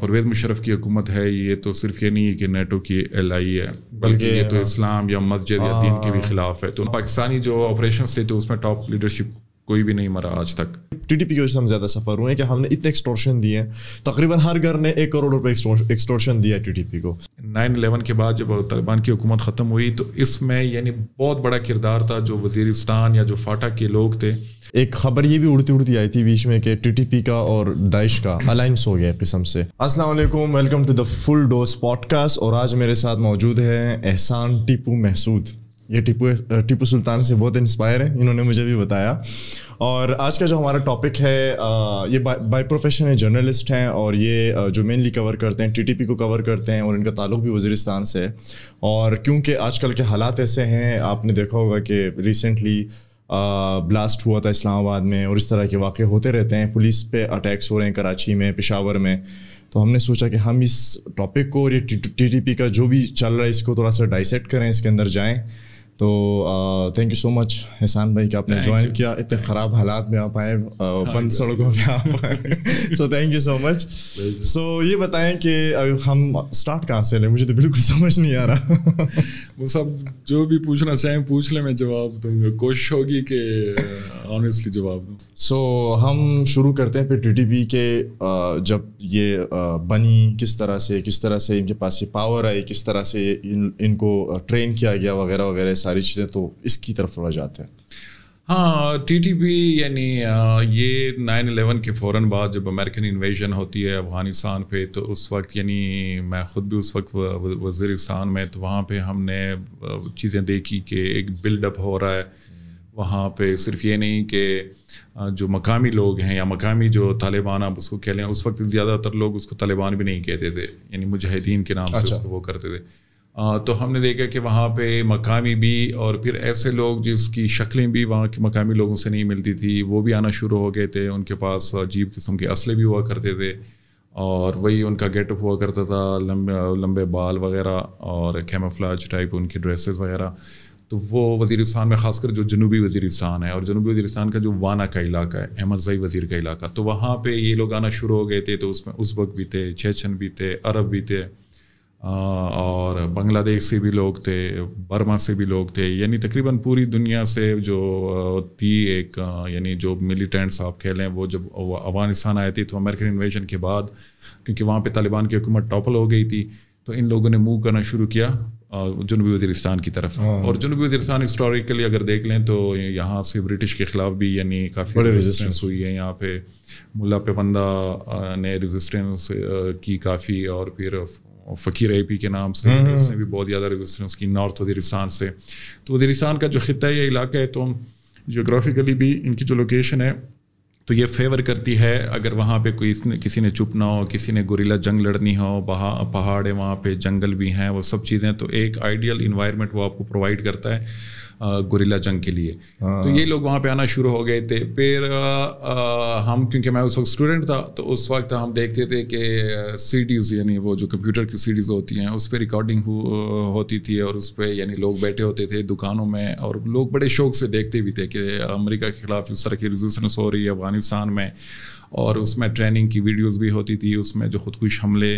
परवेज मुशरफ की हुकूमत है ये तो सिर्फ ये नहीं है कि नेटो की एल आई e है बल्कि ये, ये तो हाँ। इस्लाम या मस्जिद या दीन के भी हाँ। खिलाफ है तो पाकिस्तानी जो ऑपरेशन थे तो उसमें टॉप लीडरशिप कोई भी नहीं मरा आज तक टी टी पी की वजह से हम ज़्यादा सफ़र हुए हैं कि हमने इतने एक्सटोर्शन दिए हैं तकरीबन हर घर ने एक करोड़ रुपए एक्सटोर्शन दिया है टी टी पी को नाइन अलेवन के बाद जब तालिबान की हुकूमत ख़त्म हुई तो इसमें यानी बहुत बड़ा किरदार था जो वजीरिस्तान या जो फाटा के लोग थे एक खबर ये भी उड़ती उड़ती आई थी बीच में कि टी टी पी का और दाइश का अलाइंस हो गया किस्म से अस्सलाम वालेकुम welcome to the full dose podcast और आज मेरे साथ मौजूद है एहसान टीपू महसूद ये टीपू टीपू सुल्तान से बहुत इंस्पायर है इन्होंने मुझे भी बताया और आज का जो हमारा टॉपिक है ये बाय प्रोफेशन है जर्नलिस्ट हैं और ये जो मेनली कवर करते हैं टीटीपी को कवर करते हैं और इनका ताल्लुक भी वजीरिस्तान से है और क्योंकि आजकल के हालात ऐसे हैं आपने देखा होगा कि रिसेंटली ब्लास्ट हुआ था इस्लामाबाद में और इस तरह के वाक़े होते रहते हैं पुलिस पे अटैक्स हो रहे हैं कराची में पिशावर में तो हमने सोचा कि हम इस टॉपिक को और ये टी का जो भी चल रहा है इसको थोड़ा सा डाइसेट करें इसके अंदर जाएँ तो thank you so much Ehsan भाई कि आपने ज्वाइन किया इतने ख़राब हालात में आप आए हाँ, बंद सड़कों में आप आए so thank you so much so ये बताएं कि हम स्टार्ट कहाँ से लें मुझे तो बिल्कुल समझ नहीं आ रहा वो सब जो भी पूछना चाहें पूछ लें मैं जवाब दूंगा कोशिश होगी कि ऑनेस्टली जवाब दूँ सो so, हम शुरू करते हैं फिर टी टी पी के जब ये बनी किस तरह से किस तरह से इनके पास ये पावर आई किस तरह से इन इनको ट्रेन किया गया वगैरह वगैरह सारी चीज़ें तो इसकी तरफ थोड़ा जाते हैं हाँ टी टी पी यानी ये नाइन अलेवन के फ़ौर बाद जब अमेरिकन इन्वेजन होती है अफ़गानिस्तान पे तो उस वक्त यानी मैं ख़ुद भी उस वक्त वजीरस्तान में तो वहाँ पे हमने चीज़ें देखी कि एक बिल्डअप हो रहा है वहाँ पे सिर्फ ये नहीं कि जो मकामी लोग हैं या मकामी जो तालिबान आप उसको कह लें उस वक्त ज़्यादातर लोग उसको तालिबान भी नहीं कहते थे यानी मुजाहिदीन के नाम अच्छा। से उसको वो करते थे आ, तो हमने देखा कि वहाँ पे मकामी भी और फिर ऐसे लोग जिसकी शक्लें भी वहाँ के मकामी लोगों से नहीं मिलती थी वो भी आना शुरू हो गए थे उनके पास अजीब किस्म के असले भी हुआ करते थे और वही उनका गेटअप हुआ करता था लंबे लंबे बाल वगैरह और कैमोफ्लाज टाइप उनकी ड्रेसेस वगैरह तो वो वजीरस्तान में ख़ासकर जो जनूबी वजीरस्तान है और जनूबी वजीरस्तान का जो वाना का इलाका है अहमद जई वज़ीर का इलाका तो वहाँ पर ये लोग आना शुरू हो गए थे तो उसमें उज़्बक भी थे चेचन भी थे अरब भी थे और बांग्लादेश से भी लोग थे बर्मा से भी लोग थे यानी तकरीबन पूरी दुनिया से जो थी एक यानी जो मिलिटेंट्स आप कह लें वो जब अफगानिस्तान आए थे तो अमेरिकन इन्वेजन के बाद क्योंकि वहाँ पे तालिबान की हुकूमत टॉपल हो गई थी तो इन लोगों ने मूव करना शुरू किया जनूबी वजीरस्तान की तरफ हाँ। और जनूबी वजीरस्तान हिस्टोरिकली अगर देख लें तो यहाँ से ब्रिटिश के ख़िलाफ़ भी यानी काफ़ी रेजिस्टेंस हुई है यहाँ पे मुला पेबंदा ने रेजिस्टेंस की काफ़ी और फिर फ़कीर ए पी के नाम से इसने हम्म, हम्म। भी बहुत ज़्यादा रेजिस्टेंस की नॉर्थ वजीरस्तान से तो वजीरस्तान का जो ख़त्ता या इलाका है तो जोग्राफिकली भी इनकी जो लोकेशन है तो ये फेवर करती है अगर वहाँ पे कोई किसी ने चुप ना हो किसी ने गोरीला जंग लड़नी हो पहाड़ है वहाँ पे जंगल भी हैं वो सब चीज़ें तो एक आइडियल इन्वायरमेंट वो आपको प्रोवाइड करता है गुरिल्ला जंग के लिए तो ये लोग वहाँ पे आना शुरू हो गए थे फिर हम क्योंकि मैं उस वक्त स्टूडेंट था तो उस वक्त हम देखते थे कि सीडीज़ यानी वो जो कंप्यूटर की सीडीज़ होती हैं उस पर रिकॉर्डिंग होती थी और उस पर यानी लोग बैठे होते थे दुकानों में और लोग बड़े शौक से देखते भी थे कि अमरीका के ख़िलाफ़ इस तरह की रजिस्टेंस हो रही है अफगानिस्तान में और उसमें ट्रेनिंग की वीडियोज भी होती थी उसमें जो खुदकुश हमले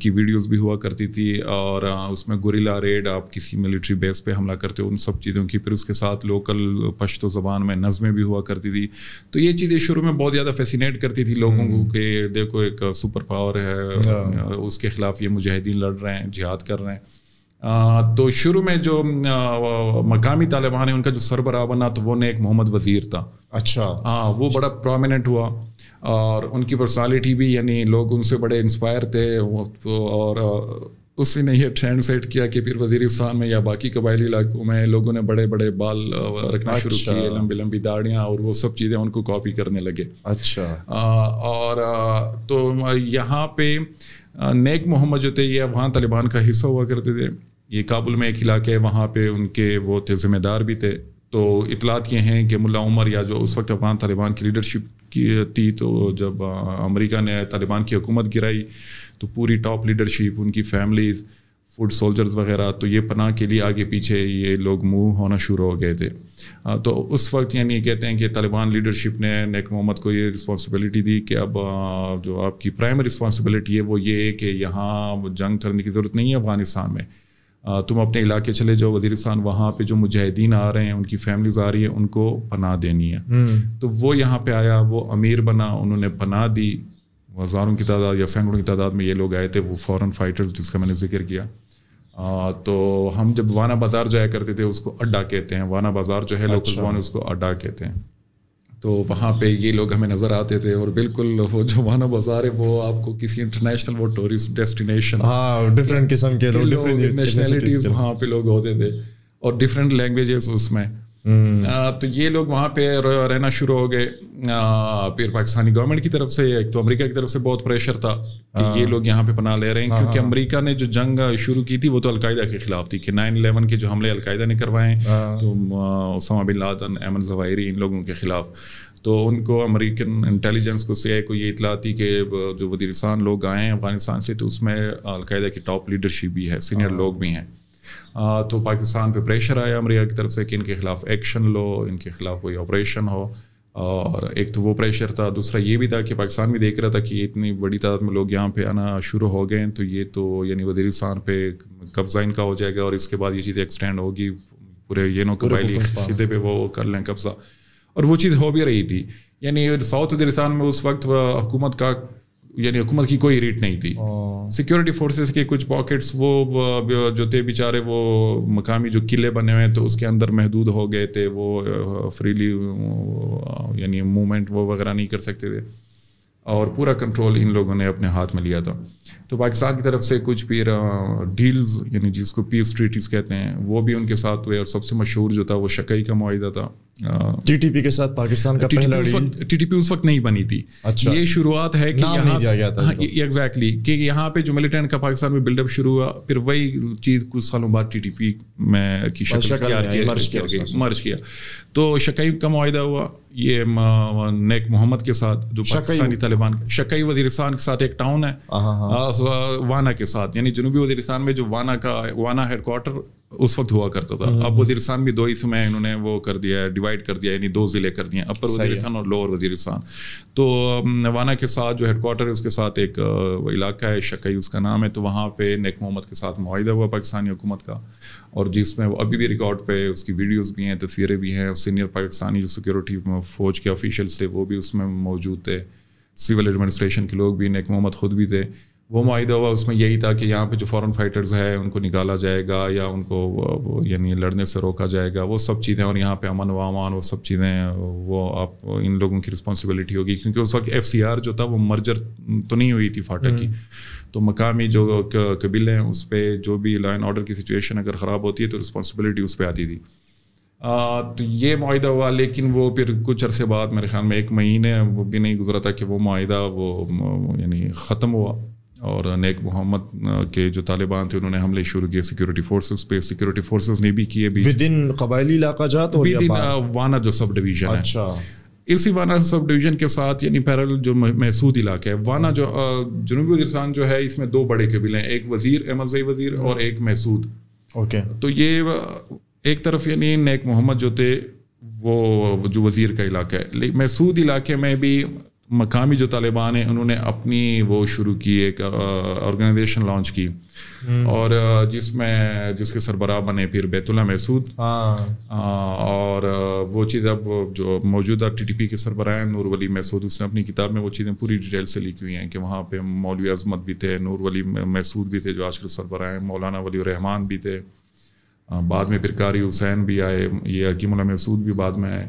की वीडियोस भी हुआ करती थी और उसमें गोरिला रेड आप किसी मिलिट्री बेस पे हमला करते हो उन सब चीज़ों की फिर उसके साथ लोकल पश्तो ज़बान में नज़में भी हुआ करती थी तो ये चीज़ें शुरू में बहुत ज़्यादा फैसिनेट करती थी लोगों को हम्म। कि देखो एक सुपर पावर है हाँ। उसके ख़िलाफ़ ये मुजाहिदीन लड़ रहे हैं जिहाद कर रहे हैं आ, तो शुरू में जो आ, मकामी तालिबान है उनका जो सरबरा बना तो वो ने एक मोहम्मद वज़ीर था अच्छा हाँ वो बड़ा प्रोमिनेंट हुआ और उनकी पर्सनालिटी भी यानी लोग उनसे बड़े इंस्पायर थे और उसी ने यह ट्रेंड सेट किया कि फिर वजीरिस्तान में या बाकी कबायली इलाकों में लोगों ने बड़े बड़े बाल रखना शुरू अच्छा। किए लंबी लंबी दाढ़ियाँ और वो सब चीज़ें उनको कॉपी करने लगे अच्छा आ, और तो यहाँ पे नेक मोहम्मद जो थे ये वहाँ तालिबान का हिस्सा हुआ करते थे ये काबुल में एक इलाके है वहाँ पे उनके वो थे जिम्मेदार भी थे तो इतलात ये हैं कि मुला उमर या जो उस वक्त अफगान तालिबान की लीडरशिप की थी तो जब अमेरिका ने तालिबान की हुकूमत गिराई तो पूरी टॉप लीडरशिप उनकी फैमिलीज़ फूड सोल्जर्स वगैरह तो ये पनाह के लिए आगे पीछे ये लोग मूव होना शुरू हो गए थे तो उस वक्त यानी कहते हैं कि तालिबान लीडरशिप ने नेक मोहम्मद को ये रिस्पॉन्सिबिलिटी दी कि अब जो आपकी प्राइमरी रिस्पॉन्सिबिलिटी है वो ये है कि यहाँ जंग करने की ज़रूरत नहीं है अफगानिस्तान में तुम अपने इलाके चले जाओ वजीरस्तान वहाँ पे जो मुजाहिदीन आ रहे हैं उनकी फैमिलीज आ रही है उनको पनाह देनी है हम्म। तो वो यहाँ पे आया वो अमीर बना उन्होंने पनाह दी हज़ारों की तादाद या सैकड़ों की तादाद में ये लोग आए थे वो फॉरेन फाइटर्स जिसका मैंने जिक्र किया आ, तो हम जब वाना बाज़ार जाया करते थे उसको अड्डा कहते हैं वाना बाज़ार जो है अच्छा। लोकल उसको अड्डा कहते हैं तो वहाँ पे ये लोग हमें नज़र आते थे और बिल्कुल वो जो मानो बाजार है वो आपको किसी इंटरनेशनल वो टूरिस्ट डेस्टिनेशन हाँ डिफरेंट किस्म के लोग डिफरेंट नेशनैलिटीज़ वहाँ पे लोग होते थे और डिफरेंट लैंग्वेजेस उसमें हम्म। तो ये लोग वहाँ पे रहना शुरू हो गए फिर पाकिस्तानी गवर्नमेंट की तरफ से एक तो अमेरिका की तरफ से बहुत प्रेशर था कि हाँ। ये लोग यहाँ पे पना ले रहे हैं हाँ, क्योंकि हाँ, अमेरिका ने जो जंग शुरू की थी वो तो अलकायदा के खिलाफ थी कि नाइन इलेवन के जो हमले अलकायदा ने करवाए तो उसामा बिन लादन अहमद जवाहरी इन लोगों के खिलाफ तो उनको अमेरिकन इंटेलिजेंस को सी को ये इतला थी कि जो वजीरस्तान लोग आए हैं अफगानिस्तान से तो उसमें अलकायदा की टॉप लीडरशिप भी है सीनियर लोग भी हैं तो पाकिस्तान पे प्रेशर आया अमरीका की तरफ से कि इनके खिलाफ एक्शन लो इनके खिलाफ कोई ऑपरेशन हो और एक तो वो प्रेशर था दूसरा ये भी था कि पाकिस्तान भी देख रहा था कि इतनी बड़ी तादाद में लोग यहाँ पे आना शुरू हो गए तो ये तो यानी वजीरिस्तान पे कब्ज़ा इनका हो जाएगा और इसके बाद ये चीज़ एक्सटेंड होगी पूरे ये नो कबाइली खिदे पे वो कर लें कब्ज़ा और वो चीज़ हो भी रही थी यानी साउथ वजरिस्तान में उस वक्त हुकूमत का यानी हुकूमत की कोई रीट नहीं थी सिक्योरिटी फोर्सेस के कुछ पॉकेट्स वो जो थे बेचारे वो मकामी जो किले बने हुए तो उसके अंदर महदूद हो गए थे वो फ्रीली यानी मूवमेंट वो वगैरह नहीं कर सकते थे और पूरा कंट्रोल इन लोगों ने अपने हाथ में लिया था तो पाकिस्तान की तरफ से कुछ फिर डील्स यानी जिसको पीस ट्रीटीज़ कहते हैं वो भी उनके साथ हुए और सबसे मशहूर जो था वो शकई का माहा था टीटीपी हाँ। के साथ पाकिस्तान का पहला डील टीटीपी उस वक्त नहीं बनी थी अच्छा ये शुरुआत है कि यहाँ एग्जैक्टली हाँ, कि यहाँ पे जो मिलिटेंट का पाकिस्तान में बिल्डअप शुरू हुआ फिर वही चीज कुछ सालों बाद टीटीपी में की शक्ल किया मर्ज किया तो शकई का माहा हुआ ये नेक मोहम्मद के साथ जो पाकिस्तानी तालिबान शकई वजीरिस्तान के साथ एक टाउन है हाँ, वाना के साथ यानी जनूबी वजीरिस्तान में जो वाना का वाना हेडक्वार्टर उस वक्त हुआ करता था हाँ। अब वजीरस्तान भी दो ही समय इन्होंने वो कर दिया है डिवाइड कर दिया यानी दो ज़िले कर दिए अपर वजीरस्तान और लोअर वजीरस्तान तो नवाना के साथ जो हेडकोार्टर है उसके साथ एक इलाका है शकई उसका नाम है तो वहाँ पे नेक मोहम्मद के साथ माहिदा हुआ पाकिस्तानी हुकूमत का और जिसमें वो अभी भी रिकॉर्ड पे उसकी वीडियोस भी हैं तस्वीरें भी हैं सीनियर पाकिस्तानी जो सिक्योरिटी फ़ौज के ऑफिशल्स थे वो भी उसमें मौजूद थे सिविल एडमिनिस्ट्रेशन के लोग भी नेक मोहम्मद खुद भी थे वो माहा हुआ उसमें यही था कि यहाँ पे जो फॉरेन फाइटर्स हैं उनको निकाला जाएगा या उनको यानी लड़ने से रोका जाएगा वो सब चीज़ें और यहाँ पे अमन वामान वो सब चीज़ें वो आप इन लोगों की रिस्पॉन्सिबिलिटी होगी क्योंकि उस वक्त एफ जो था वो मर्जर तो नहीं हुई थी फाटक की हम्म। तो मकामी जो कबीले हैं उस पर जो भी लॉ एंड ऑर्डर की सिचुएशन अगर ख़राब होती है तो रिस्पॉन्सिबिलिटी उस पर आती थी आ, तो ये माहा हुआ लेकिन वो फिर कुछ अरसे बाद मेरे ख्याल में एक महीने वो भी नहीं गुजरा था कि वो माहा वो यानी ख़त्म हुआ और नेक मोहम्मद के जो तालिबान थे उन्होंने हमले शुरू किए सिक्योरिटी फोर्सेस पे सिक्योरिटी फोर्सेस ने भी किए विद इन कबायली इलाका जात तो और विद इन वाना जो सब डिवीजन अच्छा इसी वाना सब डिवीजन के साथ यानी पैरल जो महसूद इलाका है वाना जो जनूबी वजिस्तान जो है इसमें दो बड़े कबीले हैं एक वजीर एमरजई वजीर और एक महसूद ओके तो ये एक तरफ यानी नेक मोहम्मद जो थे वो जो वजीर का इलाका है महसूद इलाके में भी मकामी जो तालिबान है उन्होंने अपनी वो शुरू की एक ऑर्गेनाइजेशन लॉन्च की हम्म। और जिसमें जिसके सरबराह बने फिर बैतुल्ला महसूद हाँ। और वो चीज़ अब जो मौजूदा टीटीपी के सरबराह हैं नूर वली महसूद उसने अपनी किताब में वो चीज़ें पूरी डिटेल से लिखी हुई हैं कि वहाँ पे मौलवी अजमत भी थे नूर वली महसूद भी थे जो आजकल सरबराह हैं मौलाना वली रहमान भी थे बाद में फिर कारी हुसैन भी आए ये हकीम महसूद भी बाद में आए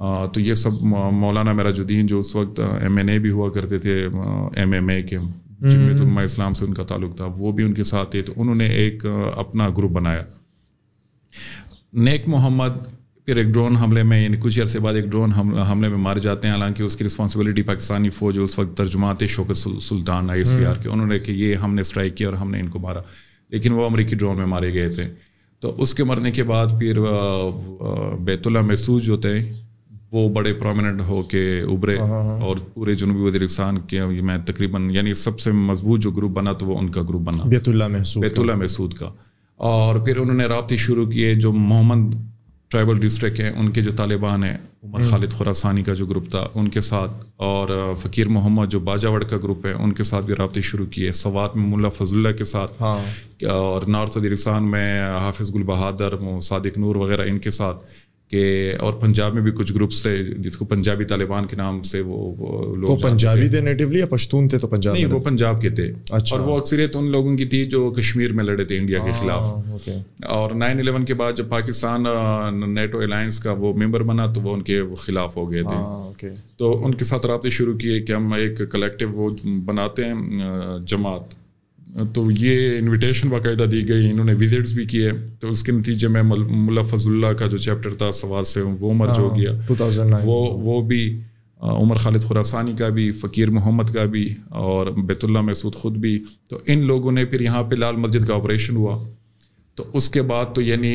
तो ये सब मौलाना मेराजुद्दीन जो उस वक्त एम एन ए भी हुआ करते थे एम एम ए के जिम्मे इस्लाम से उनका ताल्लुक था वो भी उनके साथ थे तो उन्होंने एक अपना ग्रुप बनाया नेक मोहम्मद फिर एक ड्रोन हमले में यानी कुछ अरसे बाद एक ड्रोन हमले में मारे जाते हैं हालांकि उसकी रिस्पांसिबिलिटी पाकिस्तानी फौज उस वक्त तर्जुमा थे Shaukat Sultan I S P R के हम्म। उन्होंने कि ये हमने स्ट्राइक किया और हमने इनको मारा लेकिन वो अमरीकी ड्रोन में मारे गए थे तो उसके मरने के बाद फिर बैतुल्ला महसूज जो थे वो बड़े प्रोमिनेंट होके उभरे हाँ, हाँ, हाँ। और पूरे जनूबी वजीरिस्तान के मैं तकरीबन यानी सबसे मजबूत जो ग्रुप बना तो वो उनका ग्रुप बना बेतुल्ला महसूद बेतुल्ला महसूद का और फिर उन्होंने रबते शुरू किए जो मोहम्मद ट्राइबल डिस्ट्रिक्ट हैं उनके जो तालिबान हैं उमर हम्म। खालिद खुरासानी का जो ग्रुप था उनके साथ और फ़कीर मोहम्मद जो बाजावड़ का ग्रुप है उनके साथ भी रबते शुरू किए सवात में मुला फजुल्ला के साथ हाँ। और नॉर्थ वजीरस्तान में हाफिज़ गुल बहादुर सादिक नूर वगैरह इनके साथ कि और पंजाब में भी कुछ ग्रुप्स थे जिसको पंजाबी तालिबान के नाम से वो, वो लोग तो पंजाबी थे नेटिवली या पश्तून थे तो पंजाब नहीं वो पंजाब के थे अच्छा। और वो अक्सरियत उन लोगों की थी जो कश्मीर में लड़े थे इंडिया के हाँ, खिलाफ और नाइन इलेवन के बाद जब पाकिस्तान नेटो अलायंस का वो मेम्बर बना तो वो उनके खिलाफ हो गए थे हाँ, तो उनके साथ रबते शुरू किए कि हम एक कलेक्टिव वो बनाते हैं जमात तो ये इनविटेशन बाकायदा दी गई इन्होंने विजिट्स भी किए तो उसके नतीजे में मुला फजुल्ला का जो चैप्टर था सवाल से वो मर्ज हो हाँ, गया वो वो भी उमर खालिद खुरासानी का भी फ़कीर मोहम्मद का भी और बेतुल्ला मैसूद ख़ुद भी तो इन लोगों ने फिर यहाँ पे लाल मस्जिद का ऑपरेशन हुआ तो उसके बाद तो यानी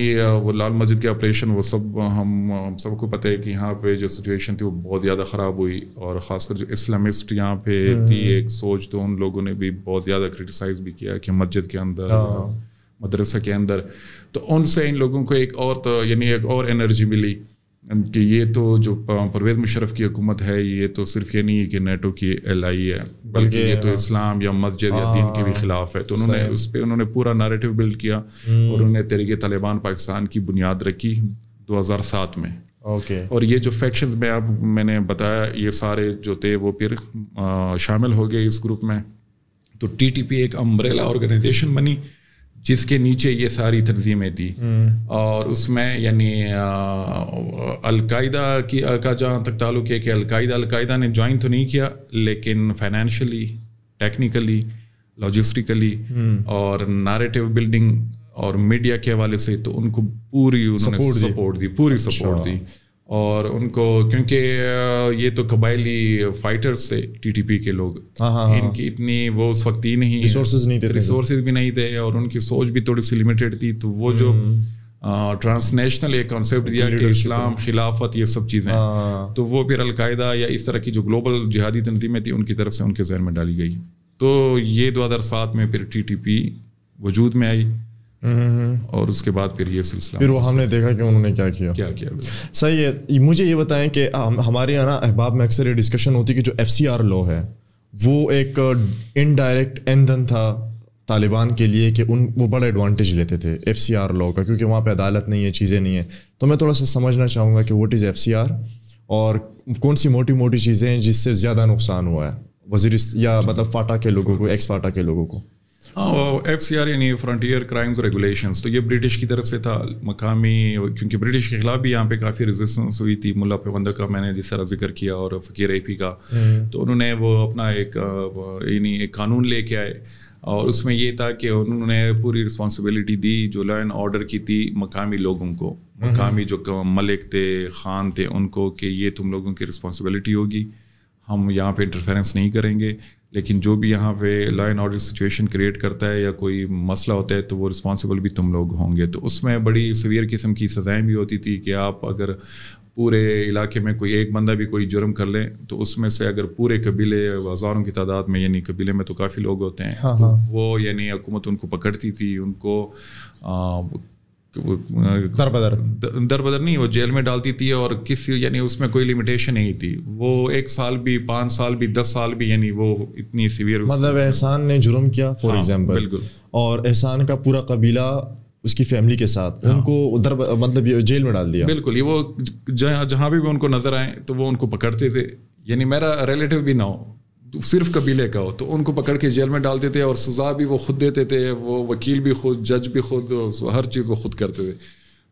वो लाल मस्जिद के ऑपरेशन वो सब हम, हम सबको पता है कि यहाँ पे जो सिचुएशन थी वो बहुत ज़्यादा ख़राब हुई और ख़ासकर जो इस्लामिस्ट यहाँ पे थी हम्म। एक सोच तो उन लोगों ने भी बहुत ज़्यादा क्रिटिसाइज़ भी किया कि मस्जिद के अंदर हाँ। मदरसा के अंदर तो उनसे इन लोगों को एक और तो यानी एक और एनर्जी मिली कि ये तो जो परवेज मुशरफ की हुकूमत है ये तो सिर्फ ये नहीं है कि नेटो की एल आई है बल्कि ये तो हाँ। इस्लाम या मस्जिद या दीन के भी हाँ, खिलाफ है तो उन्होंने उस पर उन्होंने पूरा नारेटिव बिल्ड किया हम्म। और उन्होंने तरीके तालिबान पाकिस्तान की बुनियाद रखी 2007 में ओके और ये जो फैक्शन में अब मैंने बताया ये सारे जो थे वो फिर शामिल हो गए इस ग्रुप में तो टी एक अम्ब्रेला ऑर्गेनाइजेशन बनी जिसके नीचे ये सारी तंजीमें थी हम्म। और उसमें यानी अलकायदा की का जहाँ तक ताल्लुक है कि अलकायदा अलकायदा ने ज्वाइन तो नहीं किया लेकिन फाइनेंशियली टेक्निकली लॉजिस्टिकली और नारेटिव बिल्डिंग और मीडिया के हवाले से तो उनको पूरी उन्होंने सपोर्ट दी पूरी सपोर्ट अच्छा। दी और उनको क्योंकि ये तो कबायली फाइटर्स थे टीटीपी के लोग हाँ, हाँ, हाँ। इनकी इतनी वो उस वक्त ही नहीं रिसोर्सेज नहीं थे रिसोर्सेज भी नहीं थे और उनकी सोच भी थोड़ी सी लिमिटेड थी तो वो जो ट्रांसनेशनल एक कॉन्सेप्ट दिया कि इस्लाम खिलाफत ये सब चीज़ें तो वो फिर अलकायदा या इस तरह की जो ग्लोबल जिहादी तनजीमें थी उनकी तरफ से उनके जहन में डाली गई तो ये सात में फिर पी वजूद में आई और उसके बाद फिर ये सिलसिला फिर वो हमने देखा कि उन्होंने क्या किया क्या किया सही है मुझे ये बताएं कि हमारे यहाँ ना अहबाब में अक्सर ये डिस्कशन होती है कि जो एफ लॉ है वो एक इनडायरेक्ट ईंधन था तालिबान के लिए कि उन वो बड़ा एडवांटेज लेते थे एफ सी आर लॉ का क्योंकि वहाँ पे अदालत नहीं है चीज़ें नहीं है तो मैं थोड़ा सा समझना चाहूँगा कि what is F C R और कौन सी मोटी मोटी चीज़ें हैं जिससे ज़्यादा नुकसान हुआ है वजीर या मतलब फाटा के लोगों को एक्स फाटा के लोगों को हाँ एफ सी आर यानी फ्रंटियर क्राइम्स रेगुलेशन तो ये ब्रिटिश की तरफ से था मकामी क्योंकि ब्रिटिश के खिलाफ भी यहाँ पे काफ़ी रेजिस्टेंस हुई थी मुला पेबंदा का मैंने जिस तरह जिक्र किया और फ़कीर एपी का हम्म। तो उन्होंने वो अपना एक यानी एक कानून लेके आए और उसमें ये था कि उन्होंने पूरी रिस्पॉन्सिबिलिटी दी जो लॉ एंड ऑर्डर की थी मकामी लोगों को हम्म। मकामी जो मलिक थे खान थे उनको कि ये तुम लोगों की रिस्पॉन्सिबिलिटी होगी हम यहाँ पे इंटरफेरेंस नहीं करेंगे लेकिन जो भी यहाँ पे law and order situation create करता है या कोई मसला होता है तो वो रिस्पॉन्सिबल भी तुम लोग होंगे तो उसमें बड़ी सवियर किस्म की सज़ाएँ भी होती थी कि आप अगर पूरे इलाके में कोई एक बंदा भी कोई जुर्म कर ले तो उसमें से अगर पूरे कबीले हज़ारों की तादाद में यानी कबीले में तो काफ़ी लोग होते हैं हाँ, तो हाँ. तो वो यानी हुकूमत उनको पकड़ती थी उनको आ, दरबदर दरबदर दर नहीं वो जेल में डालती थी और किसी यानी उसमें कोई लिमिटेशन नहीं थी वो एक साल भी पाँच साल भी दस साल भी यानी वो इतनी सीवियर मतलब एहसान ने जुर्म किया फॉर हाँ, एग्जाम्पल बिल्कुल और एहसान का पूरा कबीला उसकी फैमिली के साथ हाँ। उनको उधर मतलब ये जेल में डाल दिया बिल्कुल ये वो जहाँ जहाँ भी, भी उनको नजर आए तो वो उनको पकड़ते थे यानी मेरा रिलेटिव भी ना हो सिर्फ कबीले का हो तो उनको पकड़ के जेल में डालते थे और सज़ा भी वो खुद देते थे वो वकील भी खुद जज भी खुद हर चीज़ वो खुद करते थे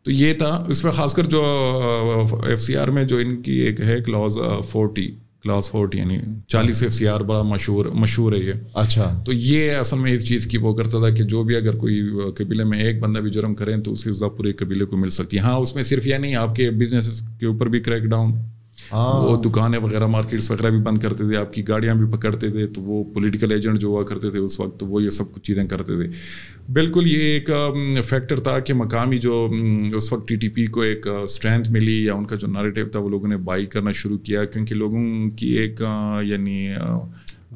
तो ये था इसमें खासकर जो एफ सी आर में जो इनकी एक है क्लॉज फोर्टी क्लास फोर्टी यानी चालीस एफ सी आर बड़ा मशहूर मशहूर है ये अच्छा तो ये असल में इस चीज़ की वो करता था कि जो भी अगर कोई कबीले में एक बंदा भी जुर्म करें तो उसकी सज़ा पूरे कबीले को मिल सकती है हाँ उसमें सिर्फ यह नहीं आपके बिजनेस के ऊपर भी क्रैक डाउन हाँ। वो दुकानें वगैरह मार्केट्स वगैरह भी बंद करते थे आपकी गाड़ियाँ भी पकड़ते थे तो वो पोलिटिकल एजेंट जो हुआ करते थे उस वक्त तो वो ये सब कुछ चीज़ें करते थे बिल्कुल ये एक फैक्टर था कि मकामी जो उस वक्त टी को एक स्ट्रेंथ मिली या उनका जो नरेटिव था वो लोगों ने बाई करना शुरू किया क्योंकि लोगों की एक यानी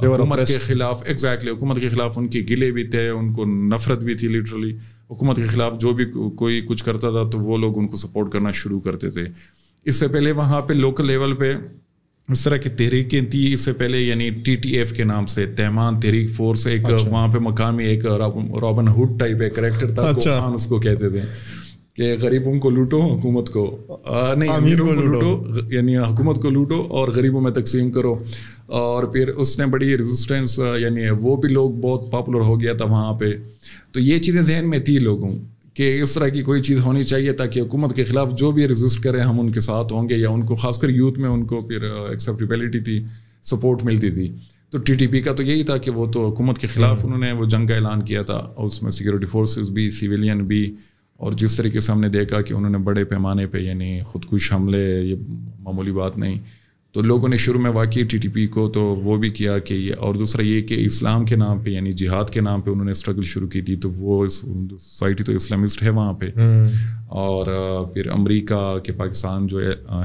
हुकूमत के खिलाफ एग्जैक्टली हुकूमत के खिलाफ उनके गिले भी थे उनको नफरत भी थी लिटरली हुकूमत के खिलाफ जो भी कोई कुछ करता था तो वो लोग उनको सपोर्ट करना शुरू करते थे इससे पहले वहाँ पे लोकल लेवल पे इस तरह की तहरीकें थी इससे पहले यानी टी टी एफ के नाम से तहमान तहरीक फोर्स एक अच्छा। वहाँ पे मकामी एक रॉबन हुड टाइप एक करेक्टर था अच्छा। उसको कहते थे कि गरीबों को लूटो हुकूमत को आ, नहीं अमीरों को लूटो यानी हुकूमत को लूटो और गरीबों में तकसीम करो और फिर उसने बड़ी रेजिस्टेंस यानी वो भी लोग बहुत पॉपुलर हो गया था वहाँ पे तो ये चीज़ें जहन में थी लोगों कि इस तरह की कोई चीज़ होनी चाहिए ताकि हुकूमत के ख़िलाफ़ जो भी रजिस्ट करें हम उनके साथ होंगे या उनको खासकर यूथ में उनको फिर एक्सेप्टेबिलिटी uh, थी सपोर्ट मिलती थी तो टीटीपी का तो यही था कि वो तो हुकूमत के ख़िलाफ़ हम्म। उन्होंने वो जंग का ऐलान किया था और उसमें सिक्योरिटी फोर्सेज भी सिविलियन भी और जिस तरीके से हमने देखा कि उन्होंने बड़े पैमाने पर यानी खुदकुश हमले ये मामूली बात नहीं तो लोगों ने शुरू में वाकई टीटीपी को तो वो भी किया कि ये और दूसरा ये कि इस्लाम के नाम पे यानी जिहाद के नाम पे उन्होंने स्ट्रगल शुरू की थी तो वो सोसाइटी तो इस्लामिस्ट है वहाँ पे हम्म। और फिर अमेरिका के पाकिस्तान जो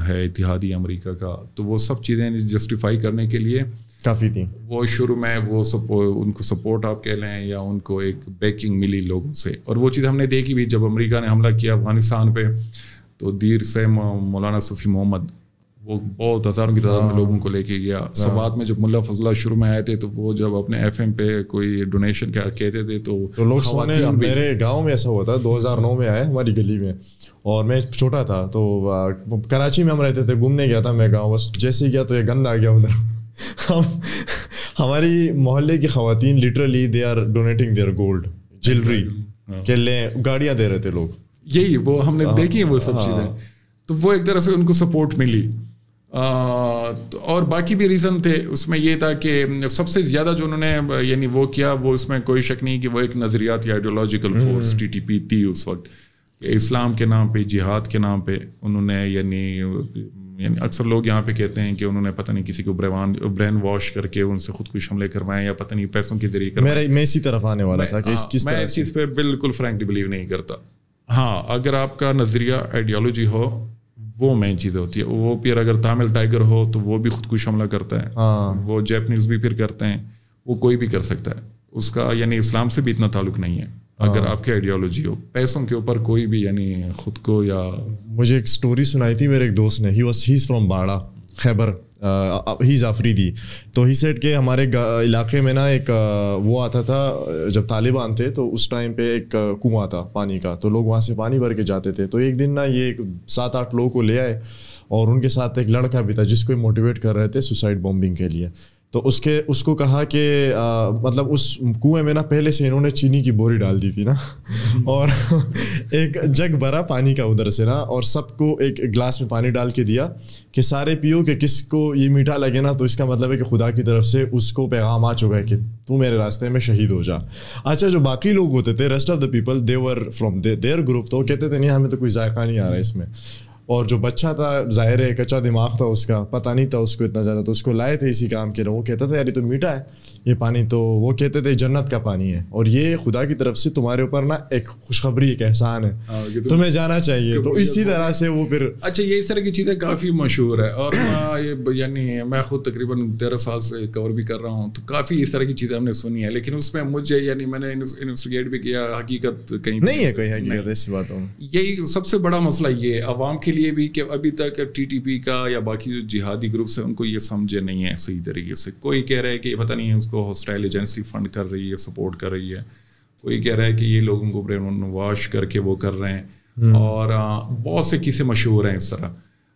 है इतिहादी अमेरिका का तो वो सब चीज़ें जस्टिफाई करने के लिए काफ़ी थी वो शुरू में वो सपो, उनको सपोर्ट आप कह लें या उनको एक बैकिंग मिली लोगों से और वो चीज़ हमने देखी भी जब अमरीका ने हमला किया अफगानिस्तान पर तो दीर से मौलाना सूफी मोहम्मद वो बहुत हज़ारों की तादाद में हाँ। लोगों को लेके गया हाँ। सवाद में जब मुल्ला फजला शुरू में आए थे तो वो जब अपने एफ एम पे कोई डोनेशन क्या कहते थे तो, तो लोग मेरे गांव में ऐसा हुआ था 2009 में आए हमारी गली में और मैं छोटा था तो कराची में हम रहते थे घूमने गया था मैं गाँव बस जैसे ही गया तो ये गंद आ गया उधर हम हमारी मोहल्ले की खातन literally they are donating their gold jewellery के लिए गाड़ियाँ दे रहे थे लोग यही वो हमने हाँ। देखी है वो सब चीज़ें तो वो एक तरह से उनको सपोर्ट मिली और बाकी भी रीज़न थे उसमें ये था कि सबसे ज़्यादा जो उन्होंने यानी वो किया वो उसमें कोई शक नहीं कि वो एक या आइडियोलॉजिकल फोर्स टीटीपी थी उस वक्त इस्लाम के नाम पे जिहाद के नाम पे उन्होंने यानी यानी अक्सर लोग यहाँ पे कहते हैं कि उन्होंने पता नहीं किसी को ब्रेवान ब्रेन वॉश करके उनसे खुद कुछ हमले करवाए या पता नहीं पैसों के जरिए मेरा मैं इसी तरफ आने वाला था कि इस हाँ, किस मैं इस चीज़ पर बिल्कुल फ्रेंकली बिलीव नहीं करता हाँ अगर आपका नज़रिया आइडियोलॉजी हो वो मेन चीज़ होती है वो फिर अगर तमिल टाइगर हो तो वो भी खुदकुश हमला करता है हाँ। वो जैपनीज भी फिर करते हैं वो कोई भी कर सकता है उसका यानी इस्लाम से भी इतना ताल्लुक नहीं है हाँ। अगर आपकी आइडियोलॉजी हो पैसों के ऊपर कोई भी यानी खुद को या मुझे एक स्टोरी सुनाई थी मेरे एक दोस्त ने ही वॉज ही फ्रॉम बाड़ा खैबर ही जाफरीदी तो ही सेट के हमारे इलाके में ना एक वो आता था जब तालिबान थे तो उस टाइम पे एक कुआं था पानी का तो लोग वहाँ से पानी भर के जाते थे तो एक दिन ना ये सात आठ लोगों को ले आए और उनके साथ एक लड़का भी था जिसको मोटिवेट कर रहे थे सुसाइड बॉम्बिंग के लिए तो उसके उसको कहा कि मतलब उस कुएं में ना पहले से इन्होंने चीनी की बोरी डाल दी थी ना और एक जग भरा पानी का उधर से ना और सबको एक ग्लास में पानी डाल के दिया कि सारे पियो कि किसको ये मीठा लगे ना तो इसका मतलब है कि खुदा की तरफ से उसको पैगाम आ चुका है कि तू मेरे रास्ते में शहीद हो जा अच्छा जो बाकी लोग होते थे रेस्ट ऑफ द पीपल देवर फ्रॉम देयर ग्रुप तो कहते थे नहीं हमें तो कोई जायका नहीं आ रहा इसमें और जो बच्चा था जाहिर है कच्चा दिमाग था उसका पता नहीं था उसको इतना ज़्यादा तो उसको लाए थे इसी काम के लिए वो कहता था यार ये तो मीठा है ये पानी तो वो कहते थे जन्नत का पानी है और ये खुदा की तरफ से तुम्हारे ऊपर ना एक खुशखबरी एक एहसान है हाँ, तो तुम्हें जाना चाहिए तो इसी तो तरह से वो फिर अच्छा ये इस तरह की चीज़ें काफ़ी मशहूर है और ये यानी मैं खुद तकरीबन तेरह साल से कवर भी कर रहा हूँ तो काफ़ी इस तरह की चीज़ें हमने सुनी है लेकिन उसमें मुझे यानी मैंने इन्वेस्टिगेट भी किया हकीकत कहीं नहीं है कोई हकीकत ऐसी बात तो। यही सबसे बड़ा मसला ये आवाम के लिए भी कि अभी तक टीटीपी का या बाकी जो जिहादी ग्रुप्स हैं उनको ये समझे नहीं है सही तरीके से कोई कह रहा है कि पता नहीं है उसको हॉस्टाइल एजेंसी फंड कर रही है सपोर्ट कर रही है कोई कह रहा है कि ये लोगों को ब्रेन वॉश करके वो कर रहे हैं हम्म। और बहुत से किसे मशहूर हैं इस तरह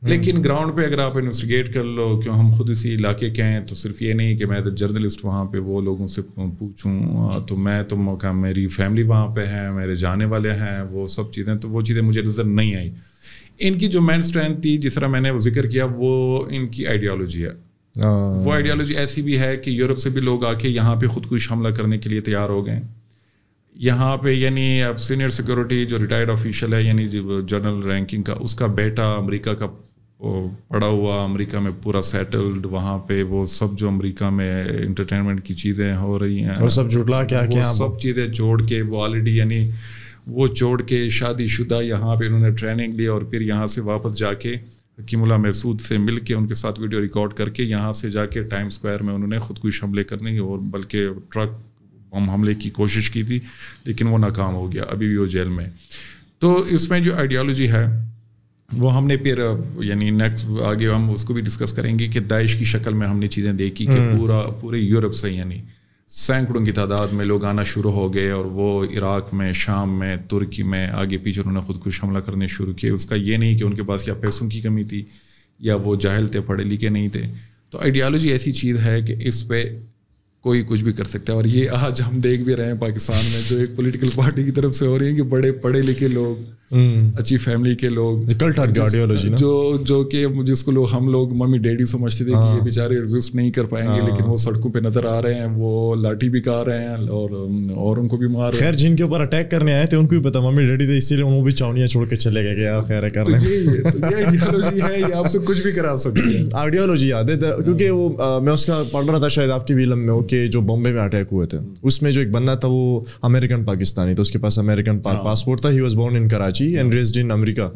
लेकिन ग्राउंड हम्म। पे अगर आप इन्वेस्टिगेट कर लो क्यों हम खुद इसी इलाके के हैं तो सिर्फ ये नहीं कि मैं तो जर्नलिस्ट वहाँ पे वो लोगों से पूछूं तो मैं तो मौका मेरी फैमिली वहाँ पे है मेरे जाने वाले हैं वो सब चीज़ें तो वो चीज़ें मुझे नज़र नहीं आई इनकी जो मैन स्ट्रेंथ थी जिस तरह मैंने जिक्र किया वो इनकी आइडियोलॉजी है हाँ। वो आइडियोलॉजी ऐसी भी है कि यूरोप से भी लोग आके यहाँ पे खुदकुश हमला करने के लिए तैयार हो गए यहाँ पे यानी अब सीनियर सिक्योरिटी जो रिटायर्ड ऑफिशियल है यानी जनरल रैंकिंग का उसका बेटा अमेरिका का पड़ा हुआ अमेरिका में पूरा सेटल्ड वहाँ पे वो सब जो अमेरिका में इंटरटेनमेंट की चीज़ें हो रही हैं और सब जुटला क्या क्या सब चीज़ें जोड़ के वो ऑलरेडी यानी वो छोड़ के शादीशुदा यहाँ पे उन्होंने ट्रेनिंग ली और फिर यहाँ से वापस जाके हकीमुल्ला महसूद से मिल के उनके साथ वीडियो रिकॉर्ड करके यहाँ से जाके टाइम स्क्वायर में उन्होंने खुदकुश हमले करने और बल्कि ट्रक बम हमले की कोशिश की थी लेकिन वो नाकाम हो गया अभी भी वो जेल में तो इसमें जो आइडियालॉजी है वो हमने फिर यानी नेक्स्ट आगे हम उसको भी डिस्कस करेंगे कि दाइश की शक्ल में हमने चीज़ें देखी कि हम्म। पूरा पूरे यूरोप से यानी सैकड़ों की तादाद में लोग आना शुरू हो गए और वो इराक में शाम में तुर्की में आगे पीछे उन्होंने खुदकुश हमला करने शुरू किए उसका ये नहीं कि उनके पास या पैसों की कमी थी या वो जाहल थे पढ़े लिखे नहीं थे तो आइडियालॉजी ऐसी चीज़ है कि इस पर कोई कुछ भी कर सकता है और ये आज हम देख भी रहे हैं पाकिस्तान में जो एक पॉलिटिकल पार्टी की तरफ से हो रही है कि बड़े पढ़े लिखे लोग हम्म। अच्छी फैमिली के लोग जो जो कि जिसको लोग हम लोग मम्मी डैडी समझते थे कि ये हाँ। बेचारे एग्जिस्ट नहीं कर पाएंगे हाँ। लेकिन वो सड़कों पे नजर आ रहे हैं वो लाठी भी खा रहे हैं और और उनको भी मार खैर जिनके ऊपर अटैक करने आए थे उनको भी पता मम्मी डैडी थे तो इसीलिए वो भी चावनियाँ छोड़ के चले गए यार खैर कर आइडियोलॉजी तो तो है ये आपसे कुछ भी करा सकती है आइडियोलॉजी याद है क्योंकि वो मैं उसका पढ़ रहा था शायद आपकी फिल्म में कि जो बॉम्बे में अटैक हुए थे उसमें जो एक बंदा था वो अमेरिकन पाकिस्तानी था उसके पास अमेरिकन पासपोर्ट हाँ। था he was born in Karachi Karachi and raised in America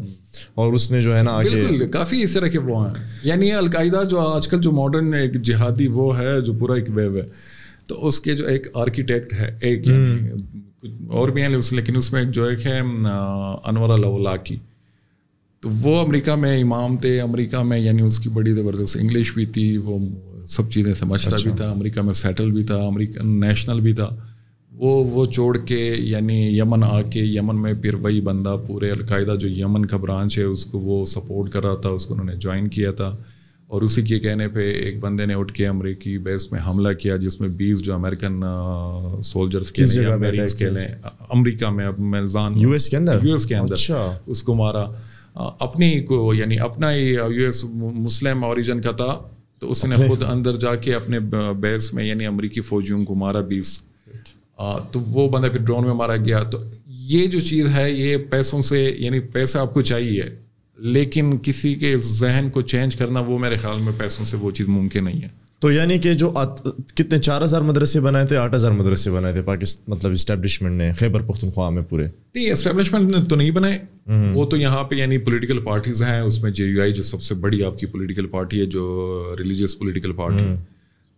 और उसने जो है ना आगे काफ़ी इस तरह के वो हैं यानी ये अलकायदा जो आजकल जो मॉडर्न एक जिहादी वो है जो पूरा एक वेव है तो उसके जो एक आर्किटेक्ट है एक hmm. और भी हैं उस लेकिन उसमें एक जो एक है अनवर लवला की तो वो अमेरिका में इमाम थे अमेरिका में यानी उसकी बड़ी ज़बरदस्त इंग्लिश भी थी वो सब चीज़ें समझता अच्छा। भी था अमेरिका में सेटल भी था अमेरिकन नेशनल भी था वो वो छोड़ के यानी यमन आके यमन में फिर वही बंदा पूरे अलकायदा जो यमन का ब्रांच है उसको वो सपोर्ट कर रहा था उसको उन्होंने ज्वाइन किया था और उसी के कहने पे एक बंदे ने उठ के अमरीकी बेस में हमला किया जिसमें बीस जो अमेरिकन सोल्जर्स के अमेरिका में अब मेलजान यूएस के अंदर यूएस के अंदर अच्छा। उसको मारा अपनी को यानी अपना ही यूएस मुस्लिम ओरिजिन का था तो उसने खुद अंदर जाके अपने बेस में यानी अमरीकी फौजियों को मारा बीस तो वो बंदा फिर ड्रोन में मारा गया तो ये जो चीज़ है ये पैसों से यानी पैसा आपको चाहिए लेकिन किसी के जहन को चेंज करना वो मेरे ख्याल में पैसों से वो चीज़ मुमकिन नहीं है तो यानी कि जो आत, कितने चार हज़ार मदरसे बनाए थे आठ हज़ार मदरसे बनाए थे पाकिस्तान मतलब इस्टेब्लिशमेंट ने खैबर पुख्तनख्वा में पूरे नहीं इस्टेब्लिशमेंट ने तो नहीं बनाए हम्म। वो तो यहाँ पे यानी पॉलिटिकल पार्टीज हैं उसमें जे जो सबसे बड़ी आपकी पॉलिटिकल पार्टी है जो रिलीजियस पॉलिटिकल पार्टी है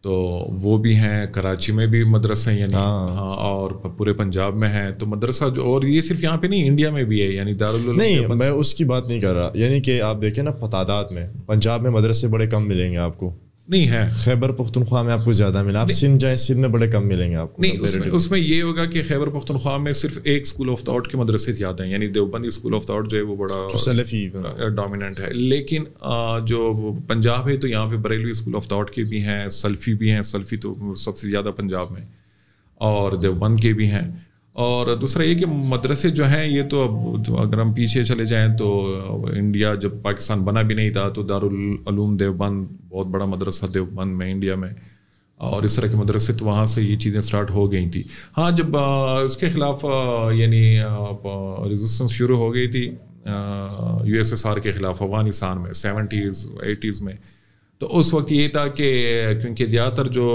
तो वो भी हैं कराची में भी मदरसा यानी हाँ, हाँ और पूरे पंजाब में हैं तो मदरसा जो और ये सिर्फ यहाँ पे नहीं इंडिया में भी है यानी दारुल नहीं मैं उसकी बात नहीं कर रहा यानी कि आप देखें ना तादाद में पंजाब में मदरसे बड़े कम मिलेंगे आपको नहीं है खैबर पुख्तनख्वा में आपको ज्यादा मिला आप सिंध जाए सिंध में बड़े कम मिलेंगे आपको नहीं उसमें उसमें ये होगा कि खैबर पुख्तनख्वा में सिर्फ एक स्कूल ऑफ थॉट के मदरसे ज्यादा हैं यानी देवबंदी स्कूल ऑफ थॉट जो है वो बड़ा डोमिनेंट है लेकिन जो पंजाब है तो यहाँ पे बरेलवी स्कूल ऑफ थॉट के भी हैं सल्फी भी हैं सल्फी तो सबसे ज्यादा पंजाब में और देवबंद के भी हैं और दूसरा ये कि मदरसे जो हैं ये तो अब अगर हम पीछे चले जाएं तो इंडिया जब पाकिस्तान बना भी नहीं था तो दारूम देवबंद बहुत बड़ा मदरसा देवबंद में इंडिया में और इस तरह के मदरसे तो वहाँ से ये चीज़ें स्टार्ट हो गई थी हाँ जब इसके ख़िलाफ़ यानी रेजिस्टेंस शुरू हो गई थी आर के ख़िलाफ़ अफ़गानिस्तान में सेवेंटीज़ एटीज़ में तो उस वक्त ये था कि क्योंकि ज़्यादातर जो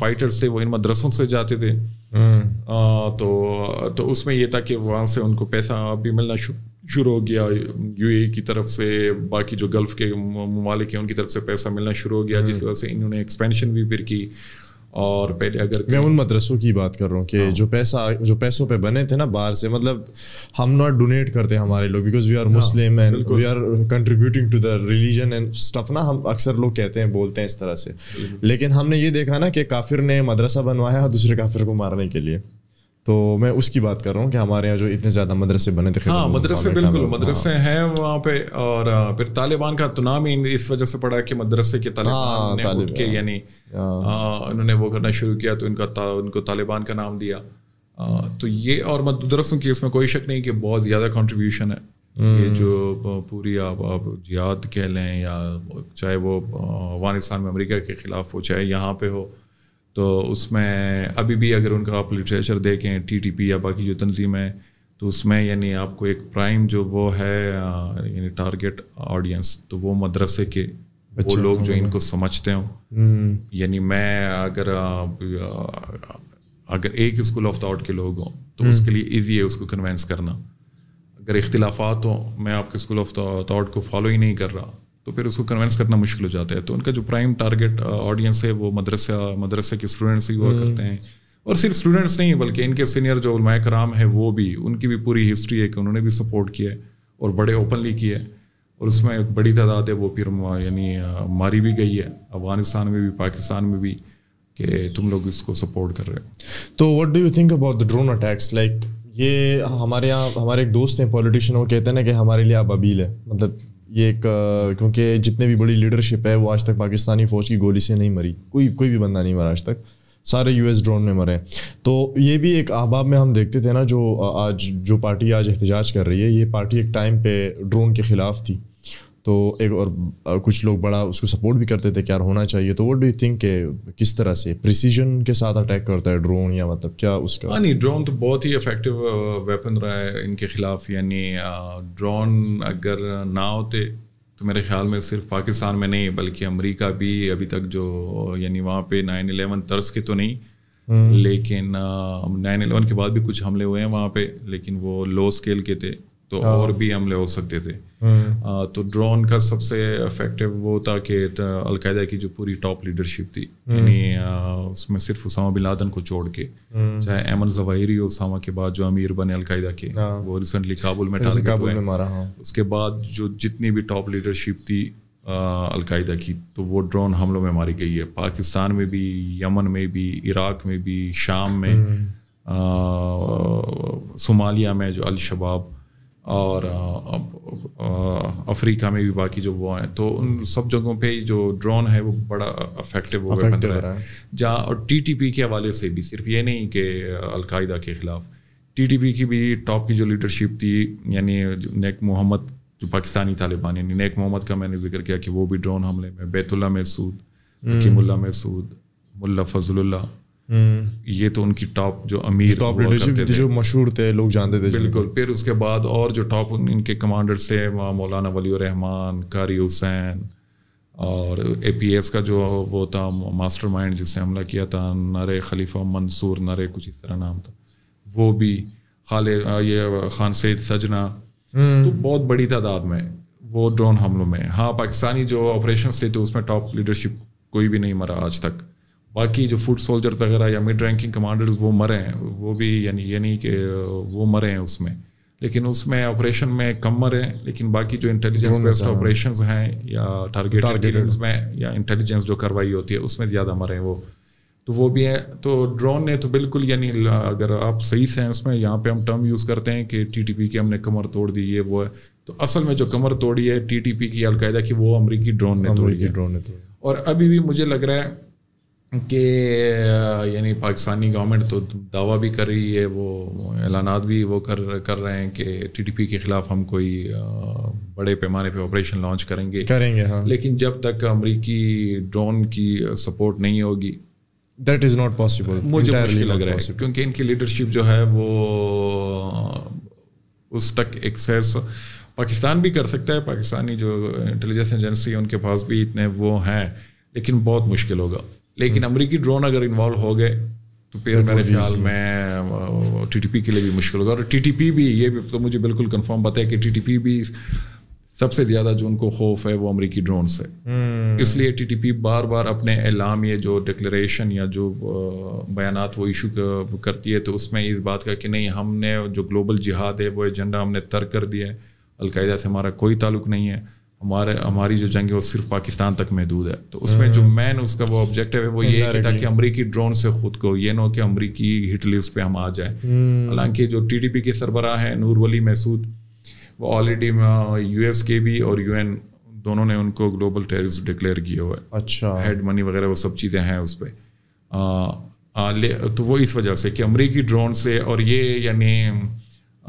फाइटर्स थे वो इन मदरसों से जाते थे तो तो उसमें ये था कि वहाँ से उनको पैसा भी मिलना शुरू हो गया यू e की तरफ से बाकी जो गल्फ़ के ममालिक हैं उनकी तरफ से पैसा मिलना शुरू हो गया जिसकी हम्म। वजह से इन्होंने एक्सपेंशन भी फिर की और पहले अगर मैं उन मदरसों की बात कर रहा हूँ कि हाँ। जो पैसा जो पैसों पे बने थे ना बाहर से मतलब हम नॉट डोनेट करते हमारे लोग because we are Muslim and we are contributing to the religion and stuff ना हम अक्सर लोग कहते हैं बोलते हैं इस तरह से लेकिन हमने ये देखा ना कि काफिर ने मदरसा बनवाया दूसरे काफिर को मारने के लिए तो मैं उसकी बात कर रहा हूँ कि हमारे यहाँ जो इतने ज़्यादा मदरसे बने थे हाँ मदरसे बिल्कुल मदरसे हाँ। हैं वहाँ पे और फिर तालिबान का तो नाम ही इस वजह से पड़ा कि मदरसे के हाँ, तालिबान। के यानी Uh, उन्होंने वो करना शुरू किया तो इनका ता, उनको तालिबान का नाम दिया आ, uh, तो ये और मैं दरअसल की उसमें कोई शक नहीं कि बहुत ज़्यादा कंट्रीब्यूशन है hmm. ये जो uh, पूरी आप आप जियाद कह लें या चाहे वो अफगानिस्तान में अमेरिका के ख़िलाफ़ हो चाहे यहाँ पे हो तो उसमें अभी भी अगर उनका आप लिटरेचर देखें टीटीपी या बाकी जो तनजीमें तो उसमें यानी आपको एक प्राइम जो वो है यानी टारगेट ऑडियंस तो वो मदरसे के वो अच्छा, लोग जो हाँ, इनको समझते हो हम्म। यानी मैं अगर अगर एक स्कूल ऑफ थॉट के लोग हों तो हम्म। उसके लिए ईजी है उसको कन्वेंस करना अगर इख्तलाफात हो मैं आपके स्कूल ऑफ थॉट को फॉलो ही नहीं कर रहा तो फिर उसको कन्वेंस करना मुश्किल हो जाता है तो उनका जो प्राइम टारगेट ऑडियंस है वो मदरसा मदरसे के स्टूडेंट्स ही हुआ हम्म। करते हैं और सिर्फ स्टूडेंट्स नहीं बल्कि इनके सीनियर जो कराम है वो भी उनकी भी पूरी हिस्ट्री है कि उन्होंने भी सपोर्ट किया है और बड़े ओपनली किया है और उसमें एक बड़ी तादाद है वो फिर यानी मारी भी गई है अफगानिस्तान में भी पाकिस्तान में भी कि तुम लोग इसको सपोर्ट कर रहे हो तो what do you think about the drone attacks like ये हमारे यहाँ हमारे एक दोस्त हैं पॉलिटिशियन वो कहते हैं ना कि हमारे लिए आप अबील है मतलब ये एक क्योंकि जितने भी बड़ी लीडरशिप है वो आज तक पाकिस्तानी फ़ौज की गोली से नहीं मरी कोई कोई भी बंदा नहीं मरा आज तक सारे यूएस ड्रोन में मरे तो ये भी एक अहबाब में हम देखते थे ना जो आज जो पार्टी आज एहतजाज कर रही है ये पार्टी एक टाइम पे ड्रोन के ख़िलाफ़ थी तो एक और कुछ लोग बड़ा उसको सपोर्ट भी करते थे कि यार होना चाहिए तो वट डू थिंक के किस तरह से प्रिसीजन के साथ अटैक करता है ड्रोन या मतलब क्या उसका हाँ नहीं ड्रोन तो बहुत ही इफेक्टिव वेपन रहा है इनके खिलाफ यानी ड्रोन अगर ना होते तो मेरे ख्याल में सिर्फ पाकिस्तान में नहीं बल्कि अमेरिका भी अभी तक जो यानी वहाँ पे नाइन एलेवन तर्स के तो नहीं हम्म। लेकिन नाइन एलेवन के बाद भी कुछ हमले हुए हैं वहाँ पे लेकिन वो लो स्केल के थे तो हाँ। और भी हमले हो सकते थे हम्म। आ, तो ड्रोन का सबसे इफेक्टिव वो था कि अलकायदा की जो पूरी टॉप लीडरशिप थी हम्म। यानी उसमें सिर्फ उसामा बिन लादन को छोड़ के हम्म। चाहे अहमद जवाहरी उसामा के बाद जो अमीर बने अलकायदा के हाँ। वो रिसेंटली काबुल में काबुल में मारा हाँ। उसके बाद जो जितनी भी टॉप लीडरशिप थी अलकायदा की तो वो ड्रोन हमलों में मारी गई है पाकिस्तान में भी यमन में भी इराक में भी शाम में सोमालिया में जो अलशबाब और अफ्रीका में भी बाकी जो वो हैं तो उन सब जगहों पे जो ड्रोन है वो बड़ा अफेक्टिव हो रहा है जहाँ और टीटीपी के हवाले से भी सिर्फ ये नहीं कि अलकायदा के ख़िलाफ़ टीटीपी की भी टॉप की जो लीडरशिप थी यानी नेक मोहम्मद जो पाकिस्तानी तालिबान यानी नेक मोहम्मद का मैंने जिक्र किया कि वो भी ड्रोन हमले में बैतुल्ला महसूद हम्म। हकीमुल्ला महसूद मुल्ला फजल्ला हम्म। ये तो उनकी टॉप जो अमीर टॉप लीडरशिप थे जो मशहूर थे लोग जानते थे बिल्कुल फिर उसके बाद और जो टॉप इनके कमांडर्स थे वहाँ मौलाना वली रहमान कारी हुसैन और ए पी एस का जो वो था मास्टर माइंड जिसने हमला किया था नरे खलीफा मंसूर नरे कुछ इस तरह नाम था वो भी खाले ये खान सैद सजना हम्म। तो बहुत बड़ी तादाद में वो ड्रोन हमलों में हाँ पाकिस्तानी जो ऑपरेशन थे तो उसमें टॉप लीडरशिप कोई भी नहीं मरा आज तक बाकी जो फूड सोल्जर वगैरह या मिड रैंकिंग कमांडर्स वो मरे हैं वो भी यानी ये नहीं कि वो मरे हैं उसमें लेकिन उसमें ऑपरेशन में कम मरे लेकिन बाकी जो इंटेलिजेंस बेस्ड ऑपरेशन हैं या टारगेट में या इंटेलिजेंस जो कार्रवाई होती है उसमें ज़्यादा मरे हैं वो तो वो भी है तो ड्रोन ने तो बिल्कुल यानी अगर आप सही सेंस में यहाँ पे हम टर्म यूज़ करते हैं कि टी टी पी की हमने कमर तोड़ दी है वो है तो असल में जो कमर तोड़ी है टी टी पी की अलकायदा की वो अमरीकी ड्रोन ने तोड़ी है ड्रोन ने तोड़ी और अभी भी मुझे लग रहा है कि यानी पाकिस्तानी गवर्नमेंट तो दावा भी कर रही है वो ऐलान भी वो कर कर रहे हैं कि टीडीपी के ख़िलाफ़ हम कोई बड़े पैमाने पे ऑपरेशन लॉन्च करेंगे करेंगे हाँ लेकिन जब तक अमरीकी ड्रोन की सपोर्ट नहीं होगी दैट इज़ नॉट पॉसिबल मुझे मुश्किल लग रहा है क्योंकि इनकी लीडरशिप जो है वो उस तक एक्सेस पाकिस्तान भी कर सकता है पाकिस्तानी जो इंटेलिजेंस एजेंसी है उनके पास भी इतने वो हैं लेकिन बहुत मुश्किल होगा लेकिन अमरीकी ड्रोन अगर इन्वॉल्व हो गए तो फिर मेरे ख्याल में पी के लिए भी मुश्किल होगा और टी टी पी भी ये भी तो मुझे बिल्कुल कन्फर्म पता है कि पी भी सबसे ज़्यादा जो उनको खौफ है वो अमरीकी ड्रोन से हम्म। इसलिए टी टी पी बार बार अपने एलाम या जो डिक्लेशन या जो बयान वो इशू करती है तो उसमें इस बात का कि नहीं हमने जो ग्लोबल जिहाद है वो एजेंडा हमने तर्क कर दिया है अलकायदा से हमारा कोई ताल्लुक नहीं है हमारे हमारी जो जंग है वो सिर्फ पाकिस्तान तक महदूद है तो उसमें जो मेन हम्म। उसका वो ऑब्जेक्टिव है वो ये है कि ताकि अमरीकी ड्रोन से खुद को ये ना हो कि अमरीकी हिट लिस्ट पे हम आ जाए हम्म। हालांकि जो टीडीपी के सरबरा हैं नूर वली महसूद वो ऑलरेडी यूएस के भी और यूएन दोनों ने उनको ग्लोबल टेरिस डिक्लेयर किया हुआ है अच्छा हेड मनी वगैरह वो सब चीज़ें हैं उस पर तो वो इस वजह से कि अमरीकी ड्रोन से और ये यानी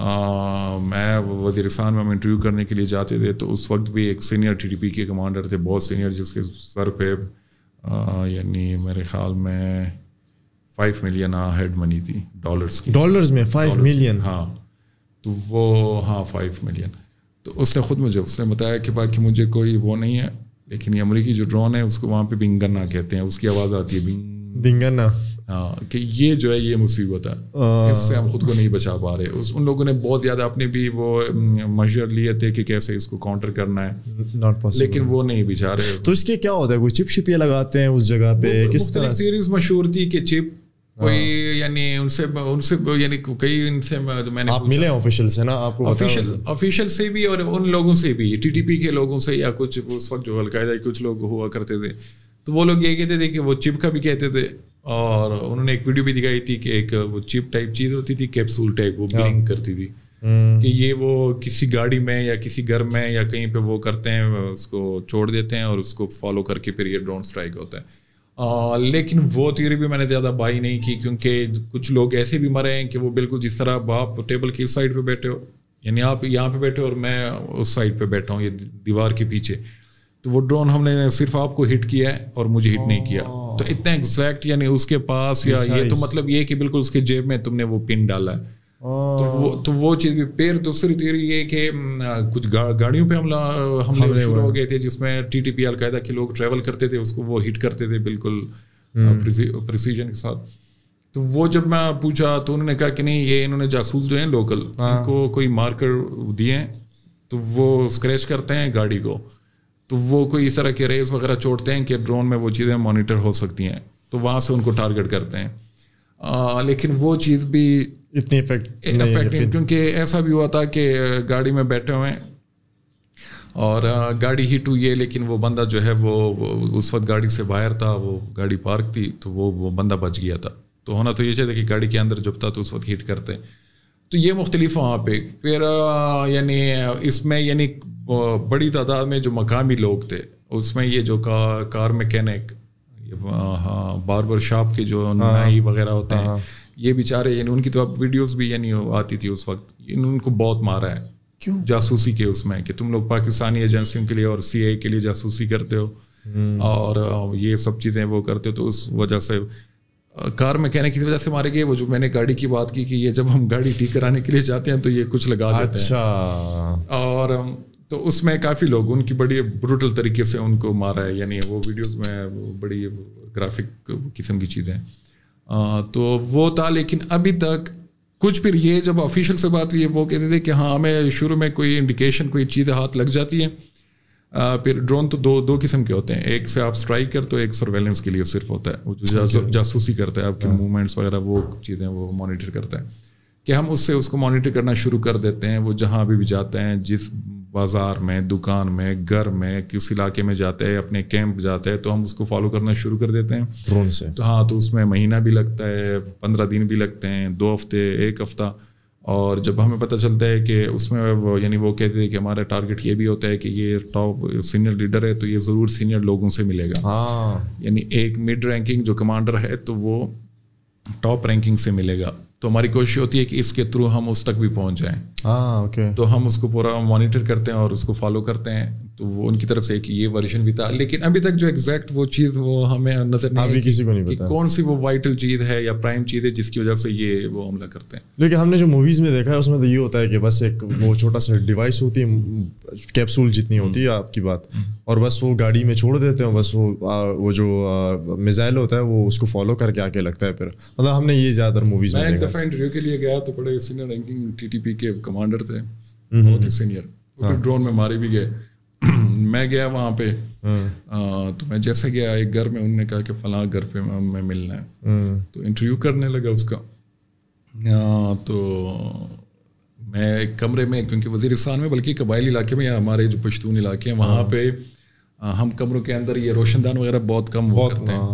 मैं वजीरस्तान में हम इंटरव्यू करने के लिए जाते थे तो उस वक्त भी एक सीनियर टी टी पी के कमांडर थे बहुत सीनियर जिसके सर पे यानी मेरे ख्याल में फाइव मिलियन हेड मनी थी डॉलर्स की डॉलर्स में फाइव मिलियन हाँ तो वो हाँ फाइव मिलियन तो उसने ख़ुद मुझे उसने बताया कि बाकी मुझे कोई वो नहीं है लेकिन ये अमरीकी जो ड्रोन है उसको वहाँ पे बिंगना कहते हैं उसकी आवाज़ आती है बिंगना हाँ, कि ये जो है ये मुसीबत है इससे हम खुद को नहीं बचा पा रहे उस उन लोगों ने बहुत ज़्यादा अपने भी वो मजर लिए थे कि कैसे इसको काउंटर करना है नॉट पॉसिबल लेकिन वो नहीं बिछा रहे तो इसके क्या होता है कोई चिप शिपिया लगाते हैं उस जगह पे किस तरह सीरीज मशहूर थी कि चिप कोई हाँ। यानी उनसे उनसे यानी कई इनसे तो मैंने आप मिले ऑफिशियल से ना आपको ऑफिशियल ऑफिशियल से भी और उन लोगों से भी टीटीपी के लोगों से या कुछ उस वक्त जो अलकायदा कुछ लोग हुआ करते थे तो वो लोग ये कहते थे कि वो चिप का भी कहते थे और उन्होंने एक वीडियो भी दिखाई थी कि एक वो चिप टाइप चीज होती थी कैप्सूल टाइप वो ब्लिंक हाँ। करती थी हम्म। कि ये वो किसी गाड़ी में या किसी घर में या कहीं पे वो करते हैं उसको छोड़ देते हैं और उसको फॉलो करके फिर ये ड्रोन स्ट्राइक होता है आ, लेकिन वो थ्योरी भी मैंने ज़्यादा बाई नहीं की क्योंकि कुछ लोग ऐसे भी मरे हैं कि वो बिल्कुल जिस तरह आप टेबल की साइड पर बैठे हो यानी आप यहाँ पे बैठे हो और मैं उस साइड पे बैठा हूँ ये दीवार के पीछे तो वो ड्रोन हमने सिर्फ आपको हिट किया है और मुझे हिट नहीं किया तो इतना एग्जैक्ट यानी उसके पास या ये तो मतलब ये कि बिल्कुल उसके जेब में तुमने वो पिन डाला है तो वो oh. तो वो चीज भी फिर दूसरी थी ये कि हम्म, कुछ गा, गाड़ियों पे हमला हमले शुरू हो गए थे जिसमें टी टी पी अलकायदा के लोग ट्रेवल करते थे उसको वो हिट करते थे बिल्कुल प्रिसीजन hmm. uh, के साथ तो वो जब मैं पूछा तो उन्होंने कहा कि नहीं ये इन्होंने जासूस जो है लोकल हाँ। उनको कोई मार्कर दिए तो वो स्क्रैच करते हैं गाड़ी को तो वो कोई इस तरह के रेज वगैरह छोड़ते हैं कि ड्रोन में वो चीज़ें मॉनिटर हो सकती हैं तो वहाँ से उनको टारगेट करते हैं आ, लेकिन वो चीज़ भी इतनी इफेक्ट इफेक्ट क्योंकि ऐसा भी हुआ था कि गाड़ी में बैठे हुए हैं और गाड़ी हिट हुई है लेकिन वो बंदा जो है वो उस वक्त गाड़ी से बाहर था वो गाड़ी पार्क थी तो वो वो बंदा बच गया था तो होना तो ये चाहिए कि गाड़ी के अंदर जब था तो उस वक्त हिट करते तो ये मुख्तलिफ वहाँ पे फिर यानी इसमें यानी बड़ी तादाद में जो मकामी लोग थे उसमें ये जो का, कार मैकेनिक हाँ शॉप के जो हाँ, नाई वगैरह होते हैं हाँ, हाँ। ये बेचारे यानी उनकी तो अब वीडियोस भी यानी आती थी उस वक्त इन उनको बहुत मारा है क्यों जासूसी के उसमें कि तुम लोग पाकिस्तानी एजेंसियों के लिए और सी के लिए जासूसी करते हो हम्म। और ये सब चीज़ें वो करते हो तो उस वजह से कार मैकेनिक की वजह से मारे गए वो जो मैंने गाड़ी की बात की कि ये जब हम गाड़ी ठीक कराने के लिए जाते हैं तो ये कुछ लगा देते अच्छा। हैं और तो उसमें काफ़ी लोग उनकी बड़ी ब्रूटल तरीके से उनको मारा है यानी वो वीडियोस में बड़ी ग्राफिक किस्म की चीज़ें तो वो था लेकिन अभी तक कुछ फिर ये जब ऑफिशियल से बात हुई वो कहते थे कि हाँ हमें शुरू में कोई इंडिकेशन कोई चीज़ हाथ लग जाती है आ, फिर ड्रोन तो दो दो किस्म के होते हैं एक से आप स्ट्राइक कर तो एक सर्वेलेंस के लिए सिर्फ होता है वो जो जासूसी करता है आपके मूवमेंट्स हाँ। वगैरह वो चीज़ें वो मॉनिटर करता है कि हम उससे उसको मॉनिटर करना शुरू कर देते हैं वो जहाँ भी, भी जाते हैं जिस बाज़ार में दुकान में घर में किस इलाके में जाते हैं अपने कैंप जाते हैं तो हम उसको फॉलो करना शुरू कर देते हैं ड्रोन से तो हाँ तो उसमें महीना भी लगता है पंद्रह दिन भी लगते हैं दो हफ्ते एक हफ्ता और जब हमें पता चलता है कि उसमें यानी वो कहते हैं कि हमारा टारगेट ये भी होता है कि ये टॉप सीनियर लीडर है तो ये ज़रूर सीनियर लोगों से मिलेगा हाँ यानी एक मिड रैंकिंग जो कमांडर है तो वो टॉप रैंकिंग से मिलेगा तो हमारी कोशिश होती है कि इसके थ्रू हम उस तक भी पहुंच जाएं ओके हाँ, तो हम उसको पूरा मॉनिटर करते हैं और उसको फॉलो करते हैं तो वो उनकी तरफ से एक ये वर्जन भी था लेकिन अभी तक जो एग्जैक्ट वो चीज़ वो हमें नजर नहीं अभी किसी को नहीं पता कौन सी वो वाइटल चीज़ है या प्राइम चीज़ है जिसकी वजह से ये वो हमला करते हैं लेकिन हमने जो मूवीज़ में देखा है उसमें तो ये होता है कि बस एक वो छोटा सा डिवाइस होती है कैप्सूल जितनी होती है आपकी बात हम्म। और बस वो गाड़ी में छोड़ देते हैं बस वो वो जो मिज़ाइल होता है वो उसको फॉलो करके आके लगता है फिर मतलब हमने ये ज़्यादातर मूवीज़ में एक दफ़ा इंटरव्यू के लिए गया तो बड़े सीनियर रैंकिंग टी के कमांडर थे हम्म, बहुत ही सीनियर हम्म। ड्रोन हाँ। तो में मारे भी गए मैं गया वहाँ पे हम्म। आ, तो मैं जैसे गया एक घर में उनने कहा कि फला घर पे मैं मिलना है हम्म। तो इंटरव्यू करने लगा उसका आ, तो मैं एक कमरे में क्योंकि वजीरिस्तान में बल्कि कबाइल इलाके में या हमारे जो पश्तून इलाके हैं वहाँ हाँ। पे आ, हम कमरों के अंदर ये रोशनदान वगैरह बहुत कम वो करते हैं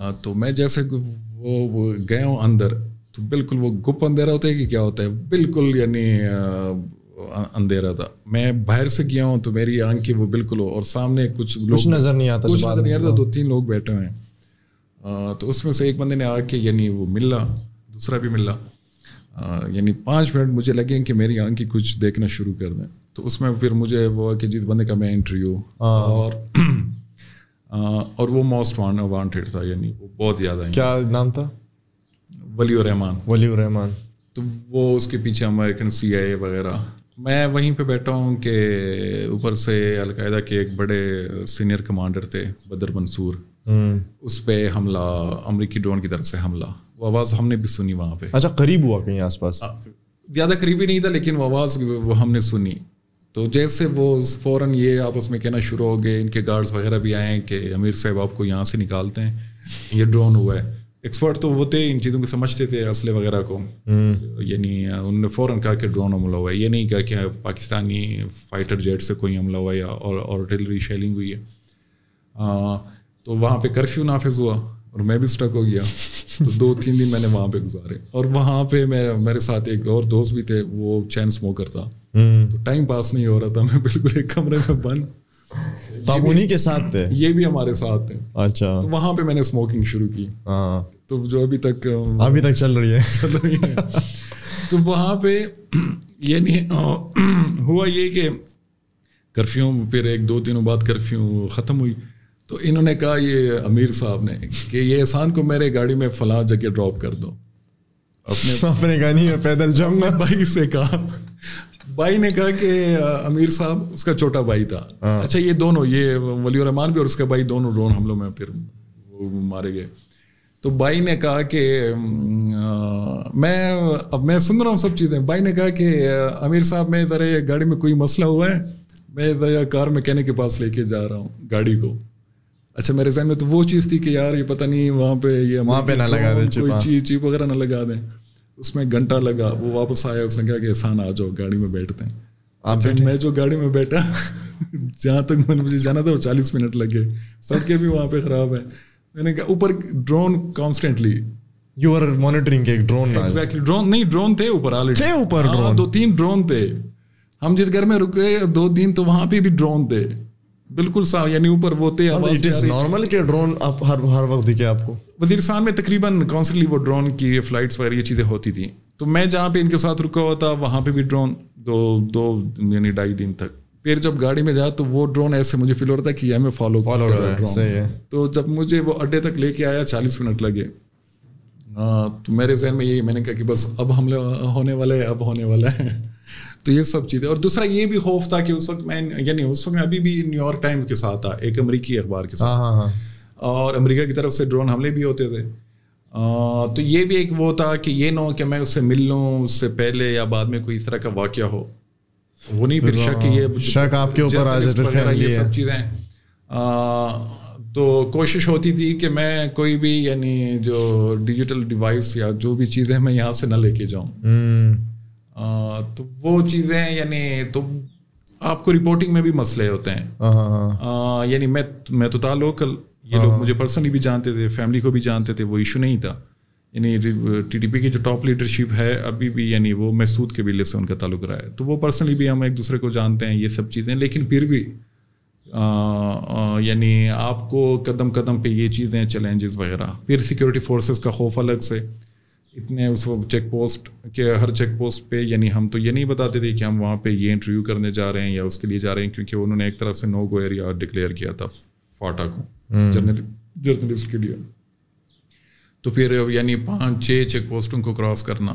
आ, तो मैं जैसे वो, वो गया हूँ अंदर तो बिल्कुल वो गुप अंधेरा होता है कि क्या होता है बिल्कुल यानी अंधेरा था मैं बाहर से गया हूँ तो मेरी आंखें वो बिल्कुल हो और सामने कुछ लोग कुछ नज़र नहीं आता कुछ नज़र नहीं आता दो तीन लोग बैठे हुए हैं तो उसमें से एक बंदे ने आके यानी वो मिला दूसरा भी मिला यानी पाँच मिनट मुझे लगे कि मेरी आंखें कुछ देखना शुरू कर दें तो उसमें फिर मुझे वो कि जिस बंदे का मैं इंटरव्यू हाँ। और और वो मोस्ट वांटेड था यानी वो बहुत ज़्यादा क्या नाम था वली रहमान वली रहमान तो वो उसके पीछे अमेरिकन सी आई वगैरह मैं वहीं पे बैठा हूँ कि ऊपर से अलकायदा के एक बड़े सीनियर कमांडर थे बदर मंसूर हम्म। उस पर हमला अमरीकी ड्रोन की तरफ से हमला वो आवाज़ हमने भी सुनी वहाँ पे अच्छा करीब हुआ कहीं आसपास ज़्यादा करीबी नहीं था लेकिन वो आवाज़ वो हमने सुनी तो जैसे वो फ़ौर ये आपस में कहना शुरू हो गए इनके गार्ड्स वगैरह भी आए कि अमीर साहब आपको यहाँ से निकालते हैं ये ड्रोन हुआ है एक्सपर्ट तो वो थे इन चीज़ों को समझते थे असले वगैरह को हम्म। यानी उन्होंने फ़ौरन कहा कि ड्रोन हमला हुआ है ये नहीं कहा कि पाकिस्तानी फाइटर जेट से कोई हमला हुआ या और आर्टिलरी शेलिंग हुई है आ, तो वहाँ पे कर्फ्यू नाफिज हुआ और मैं भी स्टक हो गया तो दो तीन दिन मैंने वहाँ पे गुजारे और वहाँ पे मेरे मेरे साथ एक और दोस्त भी थे वो चैन स्मोकर था हम्म। तो टाइम पास नहीं हो रहा था मैं बिल्कुल एक कमरे में बंद तो आप उन्हीं के साथ थे ये भी हमारे साथ थे अच्छा तो वहां पे मैंने स्मोकिंग शुरू की हाँ। तो जो अभी तक अभी तक चल रही है चल रही है तो वहां पे ये हुआ ये कि कर्फ्यू फिर एक दो दिनों बाद कर्फ्यू ख़त्म हुई तो इन्होंने कहा ये अमीर साहब ने कि ये एहसान को मेरे गाड़ी में फला जगह ड्रॉप कर दो अपने अपने गाड़ी में पैदल जाऊंगा भाई से कहा भाई ने कहा कि अमीर साहब उसका छोटा भाई था हाँ। अच्छा ये दोनों ये वली रहमान भी और उसका भाई दोनों ड्रोन हमलों में फिर मारे गए तो भाई ने कहा कि मैं अब मैं सुन रहा हूँ सब चीज़ें भाई ने कहा कि अमीर साहब मैं इधर गाड़ी में कोई मसला हुआ है मैं इधर कार मैकेनिक के पास लेके जा रहा हूँ गाड़ी को अच्छा मेरे जहन में तो वो चीज़ थी कि यार ये पता नहीं वहाँ पे ये वहाँ पे ना लगा दें कोई चीज़ चीप वगैरह ना लगा दें उसमें घंटा लगा वो वापस आया उसने कहा कि एहसान आ जाओ गाड़ी में बैठते हैं आप बैठे अच्छा, मैं जो गाड़ी में बैठा जहाँ तक मैंने मुझे जाना था वो चालीस मिनट लग गए सड़कें भी वहाँ पे ख़राब है मैंने कहा ऊपर drone constantly you are monitoring के ड्रोन एग्जैक्टली ड्रोन नहीं ड्रोन थे ऊपर ऑलरेडी थे ऊपर ड्रोन दो तीन ड्रोन थे हम जिस घर में रुके दो दिन तो वहाँ पे भी ड्रोन थे बिल्कुल सा यानी ऊपर वो थे इट इज नॉर्मल कि ड्रोन आप हर हर वक्त दिखे आपको वजीरस्तान में तकरीबन कॉन्सटेंटली वो ड्रोन की फ्लाइट्स वगैरह ये चीज़ें होती थी तो मैं जहाँ पे इनके साथ रुका हुआ था वहाँ पे भी ड्रोन दो दो यानी ढाई दिन तक फिर जब गाड़ी में जाया तो वो ड्रोन ऐसे मुझे फील हो रहा था कि यार मैं फॉलो फॉलो कर रहा सही है तो जब मुझे वो अड्डे तक लेके आया चालीस मिनट लगे हाँ। तो मेरे जहन में यही मैंने कहा कि बस अब हमले होने वाले है अब होने वाला है तो ये सब चीज़ें और दूसरा ये भी खौफ था कि उस वक्त मैं यानी उस वक्त मैं अभी भी न्यूयॉर्क टाइम्स के साथ था एक अमरीकी अखबार के साथ हाँ हाँ, हाँ। और अमरीका की तरफ से ड्रोन हमले भी होते थे आ, तो ये भी एक वो था कि ये ना हो कि मैं उससे मिल लूँ उससे पहले या बाद में कोई इस तरह का वाक्य हो वो नहीं फिर शक ये हाँ, शक आपके ऊपर आ जाता ये सब चीज़ें तो कोशिश होती थी कि मैं कोई भी यानी जो डिजिटल डिवाइस या जो भी चीज़ है मैं यहाँ से ना लेके जाऊँ हम्म। तो वो चीज़ें यानी तो आपको रिपोर्टिंग में भी मसले होते हैं हाँ, हाँ, हाँ। यानी मैं मैं तो था लोकल ये लोग मुझे पर्सनली भी जानते थे फैमिली को भी जानते थे वो इशू नहीं था यानी टीडीपी की जो टॉप लीडरशिप है अभी भी यानी वो महसूद के बिल्ले से उनका ताल्लुक रहा है तो वो पर्सनली भी हम एक दूसरे को जानते हैं ये सब चीज़ें लेकिन फिर भी यानी आपको कदम कदम पे ये चीज़ें चैलेंजेस वगैरह फिर सिक्योरिटी फोर्सेस का खौफ अलग से इतने उस चेक पोस्ट के हर चेक पोस्ट पे यानी हम तो ये नहीं बताते थे कि हम वहाँ पे ये इंटरव्यू करने जा रहे हैं या उसके लिए जा रहे हैं क्योंकि उन्होंने एक तरफ से नो गो एरिया डिक्लेयर किया था फाटा को हम्म। जर्नलिस्ट के लिए तो फिर यानी पाँच छः चेक पोस्टों को क्रॉस करना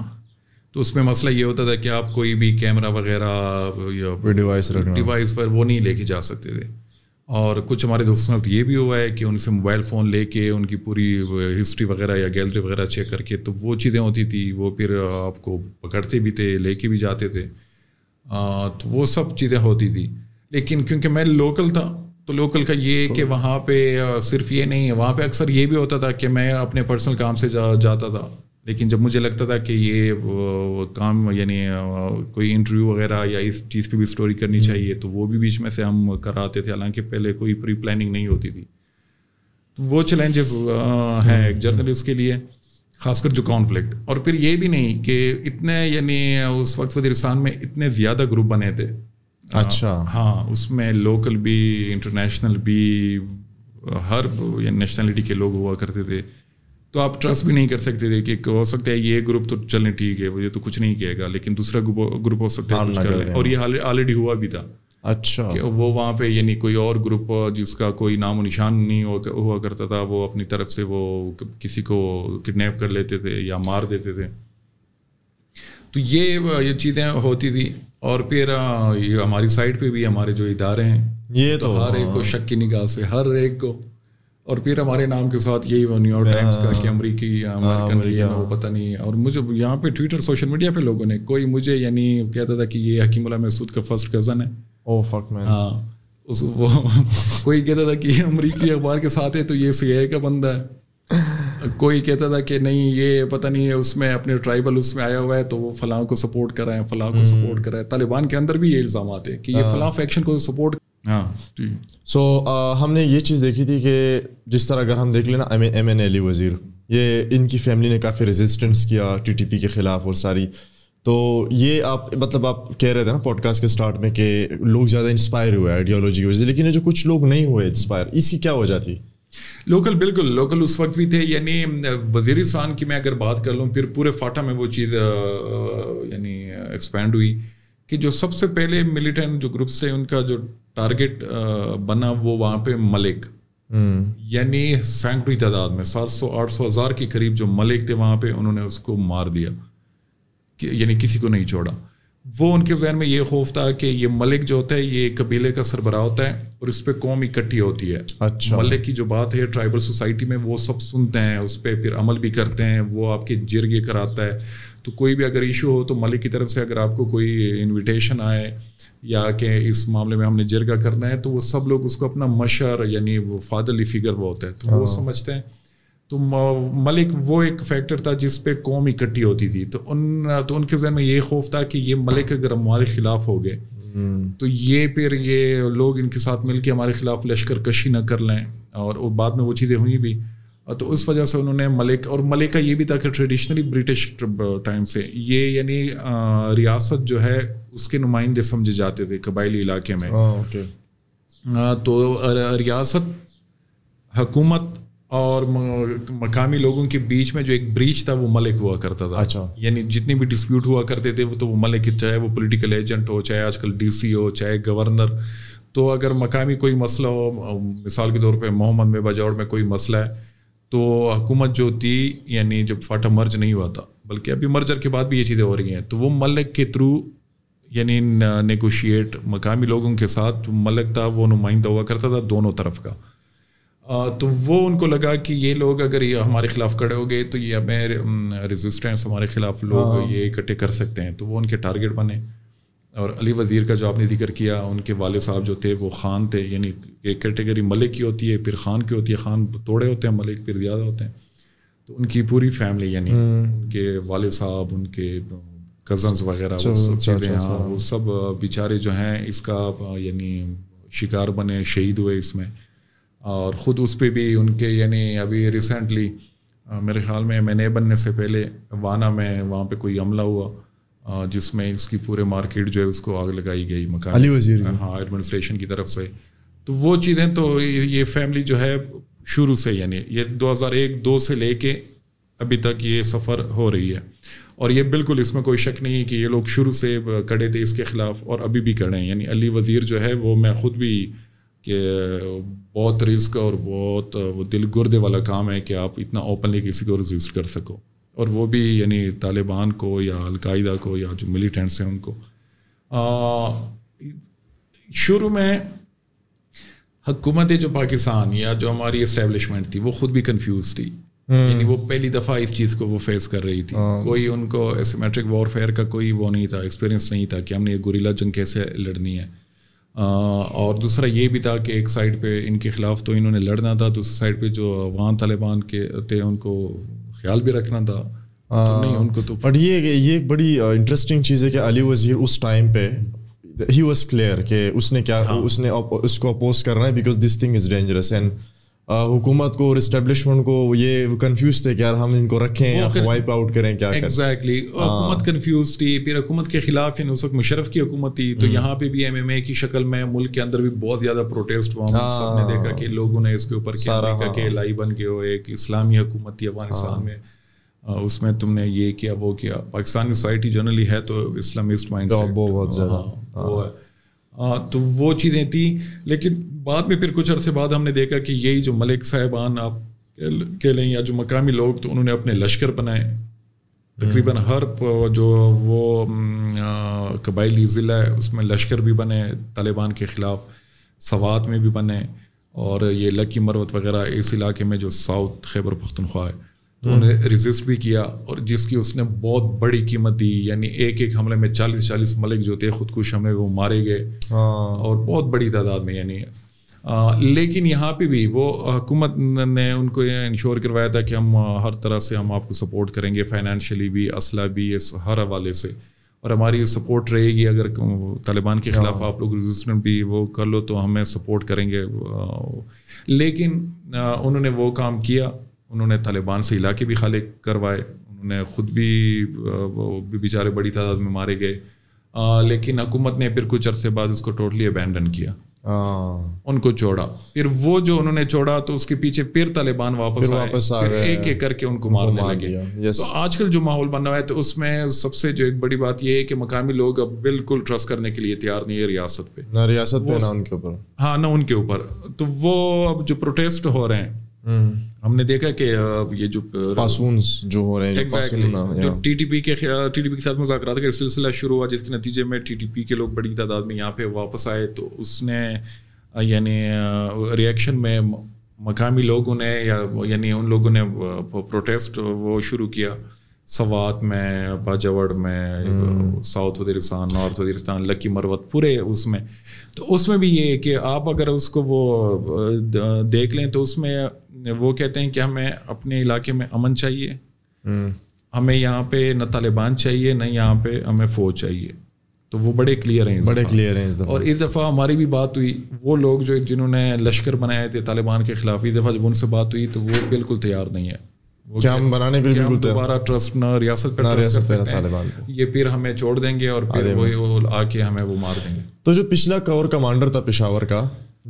तो उसमें मसला ये होता था कि आप कोई भी कैमरा वगैरह या डिवाइस डिवाइस पर वो नहीं लेके जा सकते थे और कुछ हमारे दोस्तों के साथ तो ये भी हुआ है कि उनसे मोबाइल फ़ोन लेके उनकी पूरी हिस्ट्री वगैरह या गैलरी वगैरह चेक करके तो वो चीज़ें होती थी वो फिर आपको पकड़ते भी थे लेके भी जाते थे आ, तो वो सब चीज़ें होती थी लेकिन क्योंकि मैं लोकल था तो लोकल का ये तो कि वहाँ पे सिर्फ ये नहीं है वहाँ पे अक्सर ये भी होता था कि मैं अपने पर्सनल काम से जा जाता था लेकिन जब मुझे लगता था कि ये काम यानी कोई इंटरव्यू वगैरह या इस चीज़ पे भी स्टोरी करनी हम्म। चाहिए तो वो भी बीच में से हम कराते थे हालांकि पहले कोई प्री प्लानिंग नहीं होती थी तो वो चैलेंजेस हैं एक जर्नलिस्ट के लिए खासकर जो कॉन्फ्लिक्ट और फिर ये भी नहीं कि इतने यानी उस वक्त वजीरस्तान में इतने ज़्यादा ग्रुप बने थे अच्छा हाँ उसमें लोकल भी इंटरनेशनल भी हर नेशनलिटी के लोग हुआ करते थे तो आप ट्रस्ट भी नहीं कर सकते थे कि हो सकता है ये ग्रुप तो चलने ठीक है वो ये तो कुछ नहीं कहेगा लेकिन दूसरा ग्रुप हो सकता है कुछ कर रहे और ये ऑलरेडी हुआ भी था अच्छा कि वो वहाँ पे यानी कोई और ग्रुप जिसका कोई नाम निशान नहीं हुआ करता था वो अपनी तरफ से वो किसी को किडनेप कर लेते थे या मार देते थे तो ये ये चीज़ें होती थी और फिर ये हमारी साइड पे भी हमारे जो इदारे हैं ये तो, तो हर एक को हाँ। शक की निगाह से हर एक को और फिर हमारे नाम के साथ यही वो न्यूयॉर्क टाइम्स हाँ। का कि अमरीकी हाँ, अमेरिकन ये वो पता नहीं और मुझे यहाँ पे ट्विटर सोशल मीडिया पे लोगों ने कोई मुझे यानी कहता था कि ये हकीमुल्ला मसूद का फर्स्ट कज़न है ओह फक मैन हाँ उस वो कोई कहता था कि ये अमरीकी अखबार के साथ है तो ये सी का बंदा है कोई कहता था कि नहीं ये पता नहीं है उसमें अपने ट्राइबल उसमें आया हुआ है तो वो फलाओं को सपोर्ट कर रहे हैं फलां को सपोर्ट हम्म। कर रहे हैं तालिबान के अंदर भी ये इल्ज़ाम आते हैं कि ये हाँ। फलां फैक्शन को सपोर्ट सो हाँ, so, uh, हमने ये चीज़ देखी थी कि जिस तरह अगर हम देख लेना एम एन अली वज़ीर ये इनकी फैमिली ने काफ़ी रेजिस्टेंस किया टी टी पी के ख़िलाफ़ और सारी तो ये आप मतलब आप कह रहे थे ना पॉडकास्ट के स्टार्ट में कि लोग ज़्यादा इंस्पायर हुए आइडियोलॉजी की वजह से लेकिन जो कुछ लोग नहीं हुए इंस्पायर इसकी क्या वजह थी लोकल बिल्कुल लोकल उस वक्त भी थे यानी वजीरिस्तान की मैं अगर बात कर लूँ फिर पूरे फाटा में वो चीज़ यानी एक्सपैंड हुई कि जो सबसे पहले मिलिटेंट जो ग्रुप्स थे उनका जो टारगेट uh, बना वो वहाँ पे मलिक हम्म। यानी सैकड़ी तादाद में सात सौ आठ सौ हज़ार के करीब जो मलिक थे वहां पे उन्होंने उसको मार दिया कि, यानी किसी को नहीं छोड़ा वो उनके जहन में ये खौफ था कि ये मलिक जो होता है ये कबीले का सरबरा होता है और इस पर कौम इकट्ठी होती है अच्छा मलिक की जो बात है ट्राइबल सोसाइटी में वो सब सुनते हैं उस पर फिर अमल भी करते हैं वो आपके जिरगे कराता है तो कोई भी अगर इशू हो तो मलिक की तरफ से अगर आपको कोई इन्विटेशन आए या कि इस मामले में हमने जिरगा करना है तो वो सब लोग उसको अपना मशर यानी वो फादरली फिगर बहुत है तो वो हाँ। समझते हैं तो मलिक वो एक फैक्टर था जिस पे कौम इकट्ठी होती थी तो उन तो उनके जहन में ये खौफ था कि ये मलिक अगर हमारे खिलाफ हो गए हम्म। तो ये फिर ये लोग इनके साथ मिलके हमारे खिलाफ लश्कर कशी ना कर लें और, और बाद में वो चीज़ें हुई भी तो उस वजह से उन्होंने मलिक और मलिका ये भी था कि ट्रेडिशनली ब्रिटिश टाइम से ये यानी रियासत जो है उसके नुमाइंदे समझे जाते थे कबायली इलाके में ओके हाँ, तो रियासत हकूमत और मकामी लोगों के बीच में जो एक ब्रीच था वो मलिक हुआ करता था अच्छा यानी जितने भी डिस्प्यूट हुआ करते थे वो तो वो मलिक चाहे वो पॉलिटिकल एजेंट हो चाहे आजकल डीसी हो चाहे गवर्नर तो अगर मकामी कोई मसला हो मिसाल के तौर पे मोहम्मद में बजौर में कोई मसला है तो हुकूमत जो थी यानी जब फाटा मर्ज नहीं हुआ था बल्कि अभी मर्जर के बाद भी ये चीज़ें हो रही हैं तो वो मलक के थ्रू यानी नेगोशिएट मकामी लोगों के साथ मलक था वो नुमाइंदा हुआ करता था दोनों तरफ का आ, तो वो उनको लगा कि ये लोग अगर ये हमारे खिलाफ खड़े हो गए तो ये हमें रेजिस्टेंस हमारे खिलाफ लोग हाँ। ये इकट्ठे कर सकते हैं तो वो उनके टारगेट बने और अली वज़ीर का जो आपने जिक्र किया उनके वाले साहब जो थे वो ख़ान थे यानी एक कैटेगरी मलिक की होती है फिर ख़ान की होती है ख़ान तोड़े होते हैं मलिक फिर ज़्यादा होते हैं तो उनकी पूरी फैमिली यानी हम्म। उनके वाले साहब उनके कज़न्स वगैरह वो सब चीज़ें हाँ वो सब बेचारे जो हैं इसका यानी शिकार बने शहीद हुए इसमें और ख़ुद उस पर भी उनके यानी अभी रिसेंटली मेरे ख्याल में मैनेबन बनने से पहले वाना में वहाँ पर कोई हमला हुआ जिसमें इसकी पूरे मार्केट जो है उसको आग लगाई गई मकान अली वजीर हाँ एडमिनिस्ट्रेशन की तरफ से तो वो चीज़ें तो ये फैमिली जो है शुरू से यानी ये 2001 दो से लेके अभी तक ये सफ़र हो रही है और ये बिल्कुल इसमें कोई शक नहीं है कि ये लोग शुरू से कड़े थे इसके ख़िलाफ़ और अभी भी कड़े हैं यानी अली वज़ीर जो है वो मैं ख़ुद भी कि बहुत रिस्क और बहुत वो दिल गुर्दे वाला काम है कि आप इतना ओपनली किसी को रजिस्ट कर सको और वो भी यानी तालिबान को या अलकायदा को या जो मिलिटेंट्स हैं उनको शुरू में हुकूमत जो पाकिस्तान या जो हमारी इस्टेब्लिशमेंट थी वो खुद भी कन्फ्यूज थी हम्म। यानी वो पहली दफ़ा इस चीज़ को वो फेस कर रही थी हाँ। कोई उनको एसमेट्रिक वॉरफेयर का कोई वो नहीं था एक्सपीरियंस नहीं था कि हमने ये गुरीला जंग कैसे लड़नी है आ, और दूसरा ये भी था कि एक साइड पे इनके खिलाफ तो इन्होंने लड़ना था दूसरी साइड पे जो अफगान तालिबान के थे उनको ख्याल भी रखना था आ, तो नहीं हाँ। उनको तो बट ये ये बड़ी इंटरेस्टिंग चीज़ है कि अली वज़ीर उस टाइम पे ही वॉज क्लियर कि उसने क्या हाँ. उसने उसको अपोज करना है because this thing is dangerous and हुकूमत को और इस्टेब्लिशमेंट को ये कंफ्यूज थे कि यार हम इनको रखें या वाइप आउट करें क्या एग्जैक्टली हाँ। हुकूमत कंफ्यूज थी फिर हुकूमत के खिलाफ इन उस वक्त मुशरफ की हुकूमत थी तो हम्म। यहाँ पे भी एमएमए की शक्ल में मुल्क के अंदर भी बहुत ज्यादा प्रोटेस्ट हुआ हाँ। सबने देखा कि लोगों ने इसके ऊपर अमेरिका हाँ। के लाई बन गए हो एक इस्लामी हुकूमत थी अफगानिस्तान में उसमें तुमने ये किया वो किया पाकिस्तान सोसाइटी जनरली है तो इस्लामिस्ट माइंड तो वो है आ, हाँ, तो वो चीज़ें थी लेकिन बाद में फिर कुछ अरसे बाद हमने देखा कि यही जो मलिक साहबान आप कह लें या जो मकामी लोग तो उन्होंने अपने लश्कर बनाए तकरीबन हम्म। हर जो वो कबायली ज़िला है उसमें लश्कर भी बने तालिबान के ख़िलाफ़ सवात में भी बने और ये लकी मरवत वगैरह इस इलाके में जो साउथ खैबर पख्तनख्वा है तो उन्हें रिजिस्ट भी किया और जिसकी उसने बहुत बड़ी कीमत दी यानी एक एक हमले में चालीस चालीस मलिक जो थे खुदकुश हमले वो मारे गए हाँ। और बहुत बड़ी तादाद में यानी आ, लेकिन यहाँ पे भी वो हुकूमत ने उनको ये इंश्योर करवाया था कि हम हर तरह से हम आपको सपोर्ट करेंगे फाइनेंशली भी असला भी इस हर हवाले से और हमारी सपोर्ट रहेगी अगर तालिबान के ख़िलाफ़ हाँ। आप लोग रजिस्टमेंट भी वो कर लो तो हमें सपोर्ट करेंगे लेकिन उन्होंने वो काम किया उन्होंने तालिबान से इलाके भी खाली करवाए उन्होंने ख़ुद भी बेचारे बड़ी तादाद में मारे गए लेकिन हुकूमत ने फिर कुछ अरसे बाद उसको टोटली अबेंडन किया आ, हाँ। उनको छोड़ा फिर वो जो उन्होंने छोड़ा तो उसके पीछे फिर तालिबान वापस फिर आए वापस आ एक एक करके उनको मारने मार लगे तो आजकल जो माहौल बना हुआ है तो उसमें सबसे जो एक बड़ी बात यह है कि मकामी लोग अब बिल्कुल ट्रस्ट करने के लिए तैयार नहीं है रियासत पे ना रियासत पे ना उनके ऊपर हाँ ना उनके ऊपर तो वो अब जो प्रोटेस्ट हो रहे हैं हम्म। हमने देखा कि ये जो पासून्स जो हो रहे हैं टी टी टीटीपी के टीटीपी के साथ मुजाकर का सिलसिला शुरू हुआ जिसके नतीजे में टीटीपी के लोग बड़ी तादाद में यहाँ पे वापस आए तो उसने यानी रिएक्शन में मकामी लोगों ने या यानी उन लोगों ने प्रोटेस्ट वो शुरू किया सवात में बाजावड़ में हम्म। साउथ वजीरस्तान नॉर्थ वजीरस्तान लकी मरवत पूरे उसमें तो उसमें भी ये कि आप अगर उसको वो देख लें तो उसमें वो कहते हैं कि हमें अपने इलाके में अमन चाहिए हम्म। हमें यहाँ पे न तालिबान चाहिए न यहाँ पे हमें फौज चाहिए तो वो बड़े क्लियर हैं बड़े क्लियर हैं इस दफा और इस दफ़ा हमारी भी बात हुई वो लोग जो जिन्होंने लश्कर बनाए थे तालिबान के खिलाफ इस दफ़ा जब उनसे बात हुई तो वो बिल्कुल तैयार नहीं है क्या हम बनाने के लिए बिल्कुल दोबारा ट्रस्ट ना रियासत पर रियासत पर तालिबान ये फिर हमें छोड़ देंगे और फिर वो आके हमें वो मार देंगे तो जो पिछला कोर कमांडर था पिशावर का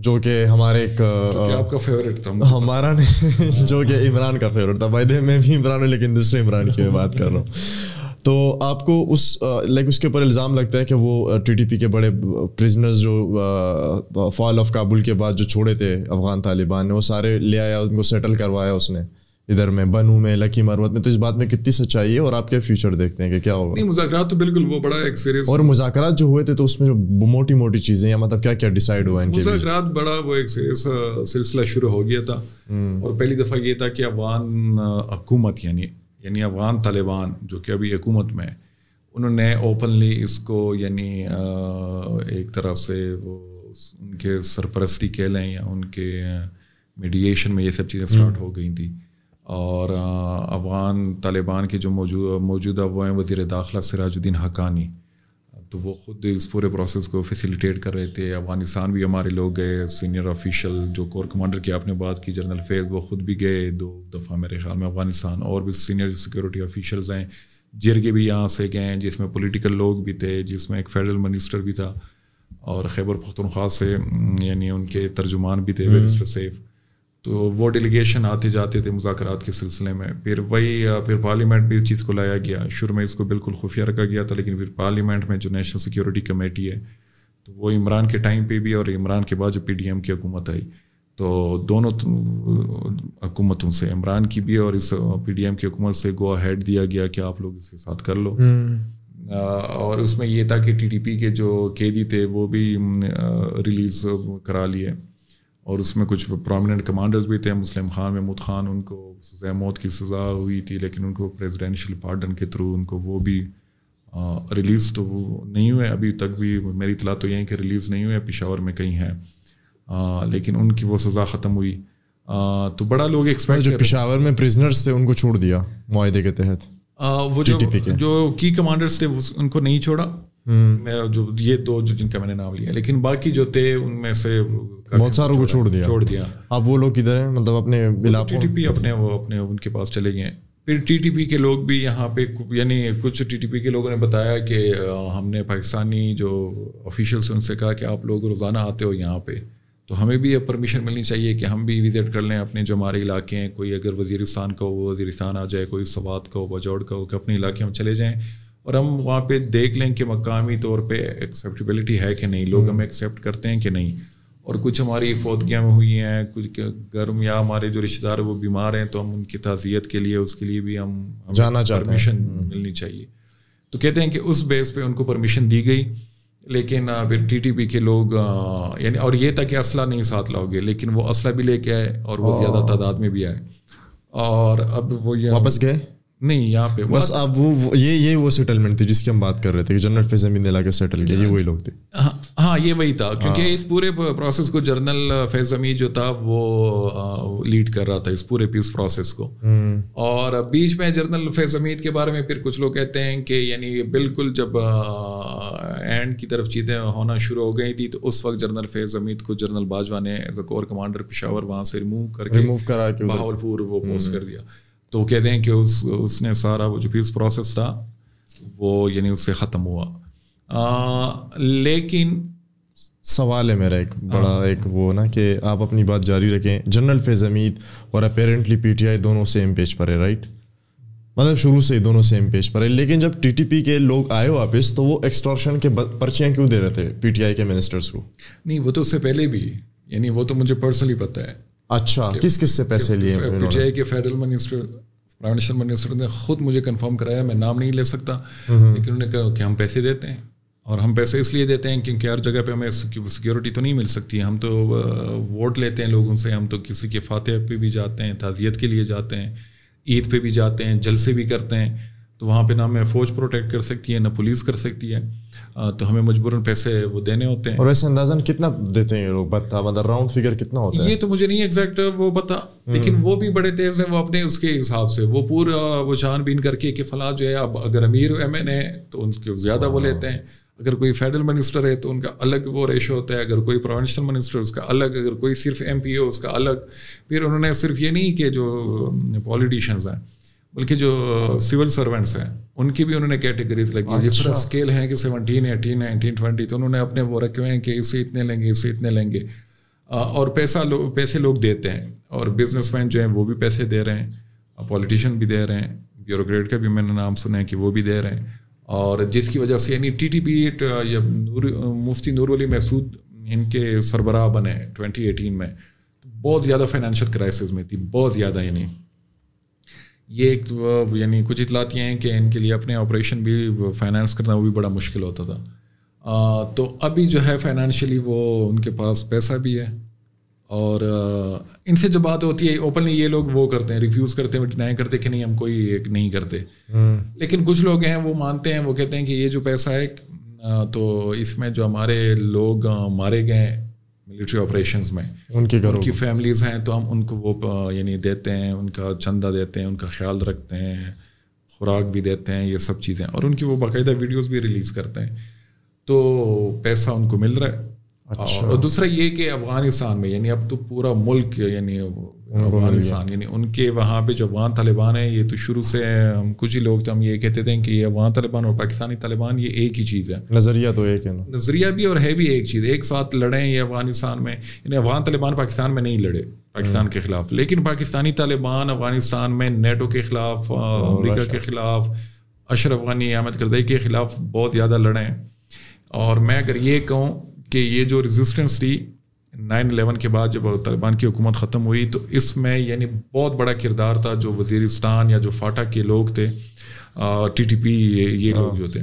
जो कि हमारे एक आपका फेवरेट था हमारा नहीं जो कि इमरान का फेवरेट था वायदे दे मैं भी इमरान हूँ लेकिन दूसरे इमरान की बात कर रहा हूँ तो आपको उस लाइक उसके ऊपर इल्ज़ाम लगता है कि वो टीटीपी के बड़े प्रिजनर्स जो फॉल ऑफ काबुल के बाद जो छोड़े थे अफ़गान तालिबान ने वो सारे ले आया उनको सेटल करवाया उसने इधर में बनू में लकी मरवत में तो इस बात में कितनी सच्चाई है और आप क्या फ्यूचर देखते हैं कि क्या होगा नहीं मुजाकर तो बिल्कुल वो बड़ा एक सीरियस और मुजाकर जो हुए थे तो उसमें जो मोटी मोटी चीज़ें या मतलब क्या क्या डिसाइड हुआ इनके मुजाकर बड़ा वो एक सीरियस सिलसिला शुरू हो गया था हम्म। और पहली दफ़ा ये था कि अफगान हुकूमत यानी यानी अफगान तालिबान जो कि अभी हुकूमत में है उन्होंने ओपनली इसको यानी एक तरह से वो उनके सरपरस्ती कह लें या उनके मीडिएशन में ये सब चीज़ें स्टार्ट हम्म। हो गई थी और अफ़गान तालिबान के जो मौजूद मौजूदा वो हैं वज़ी दाखिला सराजुद्दीन हकानी तो वो ख़ुद इस पूरे प्रोसेस को फैसिलिटेट कर रहे थे अफ़गानिस्तान भी हमारे लोग गए सीनियर ऑफिशल जो कोर कमांडर की आपने बात की जनरल फैज़ वो ख़ुद भी गए दो दफ़ा मेरे ख्याल में अफ़गानिस्तान और भी सीनियर सिक्योरिटी ऑफिशल्स हैं जिरगे भी यहाँ से गए हैं जिसमें पोलिटिकल लोग भी थे जिसमें एक फेडरल मिनिस्टर भी था और खैबर पख्तनख्वा से यानी उनके तर्जुमान भी थे वेस्टर हम्म। सेफ़ तो वो डेलीगेशन आते जाते थे मुजाकर के सिलसिले में फिर वही फिर पार्लियामेंट भी इस चीज़ को लाया गया शुरू में इसको बिल्कुल खुफिया रखा गया था लेकिन फिर पार्लियामेंट में जो नेशनल सिक्योरिटी कमेटी है तो वो इमरान के टाइम पे भी और इमरान के बाद जो पी डी एम की हुकूमत आई तो दोनों हुकूमतों से इमरान की भी और इस पी डी एम की हुकूमत से गो हेड दिया गया कि आप लोग इसके साथ कर लो हम्म। और उसमें ये था कि टी डी पी के जो कैदी थे वो भी रिलीज़ करा लिए और उसमें कुछ प्रोमिनेंट कमांडर्स भी थे मुस्लिम खान महमूद खान उनको सजा मौत की सज़ा हुई थी लेकिन उनको प्रेसिडेंशियल पार्डन के थ्रू उनको वो भी रिलीज़ तो नहीं हुए अभी तक भी मेरी इतला तो यही कि रिलीज़ नहीं हुए पिशावर में कहीं हैं लेकिन उनकी वो सज़ा ख़त्म हुई आ, तो बड़ा लोग एक्सपेक्ट जो पिशावर में प्रिजनर्स थे उनको छोड़ दिया मुआदे के तहत आ, वो जो जो की कमांडर्स थे उनको नहीं छोड़ा हम्म। जो ये दो जो जिनका मैंने नाम लिया लेकिन बाकी जो थे उनमें से बहुत सारों को छोड़ दिया छोड़ दिया अब वो लोग किधर हैं मतलब अपने तो इलाकों टीटीपी अपने वो अपने उनके पास चले गए फिर टीटीपी के लोग भी यहाँ पे यानी कुछ पी के लोगों ने बताया कि हमने पाकिस्तानी जो ऑफिशियल्स उनसे कहा कि आप लोग रोज़ाना आते हो यहाँ पे तो हमें भी परमिशन मिलनी चाहिए कि हम भी विज़िट कर लें अपने जो हमारे इलाके हैं कोई अगर वजीरस्तान का हो वो वजीरस्तान आ जाए कोई सवात का हो बजौड़ का हो कि अपने इलाके हम चले जाएँ और हम वहाँ पे देख लें कि मकामी तौर पे एक्सेप्टेबिलिटी है कि नहीं लोग हमें एक्सेप्ट करते हैं कि नहीं और कुछ हमारी फौतगियाँ हुई हैं कुछ गर्म या हमारे जो रिश्तेदार वो बीमार हैं तो हम उनकी ताज़ियत के लिए उसके लिए भी हम जाना परमिशन हम्म। मिलनी चाहिए तो कहते हैं कि उस बेस पे उनको परमिशन दी गई लेकिन फिर टीटीपी के लोग यानी और ये था कि असला नहीं साथ लाओगे लेकिन वो असला भी लेके आए और वो ज़्यादा तादाद में भी आए और अब वो ये वापस गए नहीं यहाँ पे बस अब वो, वो ये ये वो सेटलमेंट थी जिसकी हम बात कर रहे थे कि जनरल फैजमीन इलाके सेटल किया ये वही लोग थे हाँ, हाँ ये वही था क्योंकि हाँ। इस पूरे प्रोसेस को जनरल फैजमी जो था वो लीड कर रहा था इस पूरे पीस प्रोसेस को हम्म। और बीच में जनरल फैजमीद के बारे में फिर कुछ लोग कहते हैं कि यानी बिल्कुल जब एंड की तरफ चीज़ें होना शुरू हो गई थी तो उस वक्त जनरल फैजमीद को जनरल बाजवा ने as a corps commander Peshawar वहाँ से रिमूव करके रिमूव करा के बहावलपुर वो पोस्ट हम्म। कर दिया तो वो कहते हैं कि उस उसने सारा वो जो पील्स प्रोसेस था वो यानी उससे ख़त्म हुआ आ, लेकिन सवाल है मेरा एक बड़ा हाँ। एक वो ना कि आप अपनी बात जारी रखें जनरल फेजमीद और अपेरेंटली पीटीआई दोनों सेम पेज पर है राइट मतलब शुरू से ही दोनों सेम पेज पर है लेकिन जब टीटीपी के लोग आए वापस तो वो एक्सटॉर्शन के पर्चियाँ क्यों दे रहे थे पीटीआई के मिनिस्टर्स को नहीं वो तो उससे पहले भी यानी वो तो मुझे पर्सनली पता है अच्छा किस किस से पैसे लिए पीटीआई के फेडरल मिनिस्टर रावण शर्मा न्यूज ने खुद मुझे कंफर्म कराया मैं नाम नहीं ले सकता हम्म। लेकिन उन्होंने कहा कि हम पैसे देते हैं और हम पैसे इसलिए देते हैं क्योंकि हर जगह पे हमें सिक्योरिटी तो नहीं मिल सकती हम तो वोट लेते हैं लोगों से हम तो किसी के फातह पे भी जाते हैं ताज़ियत के लिए जाते हैं ईद पे भी जाते हैं जलसे भी करते हैं तो वहाँ पे ना हमें फ़ौज प्रोटेक्ट कर सकती है ना पुलिस कर सकती है तो हमें मजबूरन पैसे वो देने होते हैं और वैसे अंदाजन कितना देते हैं ये लोग बता मतलब राउंड फिगर कितना होता है ये तो मुझे नहीं एग्जैक्ट वो बता हम्म। लेकिन वो भी बड़े तेज हैं वो अपने उसके हिसाब से वो पूरा वो छानबीन करके कि फला जो है अब अगर अमीर एम एन है तो उनके ज़्यादा वो हाँ। लेते हैं अगर कोई फेडरल मिनिस्टर है तो उनका अलग वो रेशो होता है अगर कोई प्रोविंशल मिनिस्टर उसका अलग अगर कोई सिर्फ एम पी है उसका अलग फिर उन्होंने सिर्फ ये नहीं कि जो पॉलिटिशियंस हैं बल्कि जो सिविल सर्वेंट्स हैं उनकी भी उन्होंने कैटेगरीज लगी अच्छा। जिस तरह स्केल है कि सेवनटीन एटीन नाइनटीन ट्वेंटी तो उन्होंने अपने वो रखे हुए हैं कि इसे इतने लेंगे इसे इतने लेंगे और पैसा लो, पैसे लोग देते हैं और बिजनेसमैन जो हैं वो भी पैसे दे रहे हैं पॉलिटिशियन भी दे रहे हैं ब्यूरोक्रेट का भी मैंने नाम सुना है कि वो भी दे रहे हैं और जिसकी वजह से यानी टी टी पी या नूर मुफ्ती नूर महसूद इनके सरबराह बने एटीन में बहुत ज़्यादा फाइनेंशियल क्राइसिस में थी बहुत ज़्यादा यानी ये एक यानी कुछ इतलाती हैं कि इनके लिए अपने ऑपरेशन भी फाइनेंस करना वो भी बड़ा मुश्किल होता था आ, तो अभी जो है फाइनेंशियली वो उनके पास पैसा भी है और इनसे जब बात होती है ओपनली ये लोग वो करते हैं रिफ्यूज़ करते हैं डिनाई करते कि नहीं हम कोई एक नहीं करते हम्म। लेकिन कुछ लोग हैं वो मानते हैं वो कहते हैं कि ये जो पैसा है तो इसमें जो हमारे लोग मारे गए मिलिट्री ऑपरेशन में उनके घर उनकी फैमिलीज़ हैं तो हम उनको वो यानी देते हैं उनका चंदा देते हैं उनका ख्याल रखते हैं खुराक भी देते हैं ये सब चीज़ें और उनकी वो बाकायदा वीडियोज भी रिलीज़ करते हैं तो पैसा उनको मिल रहा है अच्छा। और दूसरा ये कि अफगानिस्तान में यानी अब तो पूरा मुल्क यानी अफगानिस्तान यानी उनके वहाँ पे जो अफगान तालिबान है ये तो शुरू से हम कुछ ही लोग तो हम ये कहते थे कि अफगान तालिबान और पाकिस्तानी तालिबान ये एक ही चीज़ है नज़रिया तो एक है ना नज़रिया भी और है भी एक चीज़ एक साथ लड़े ये अफगानिस्तान में यानी अफगान तालिबान पाकिस्तान में नहीं लड़े पाकिस्तान के खिलाफ लेकिन पाकिस्तानी तालिबान अफगानिस्तान में नेटो के खिलाफ अमरीका अच्छा। के खिलाफ अशरफ गनी अहमद करदई के खिलाफ बहुत ज़्यादा लड़े और मैं अगर ये कहूँ कि ये जो रेजिस्टेंस थी नाइन अलेवन के बाद जब तालिबान की हुकूमत ख़त्म हुई तो इसमें यानी बहुत बड़ा किरदार था जो वजीरिस्तान या जो फाटा के लोग थे टी टी पी ये, ये लोग हाँ। जो थे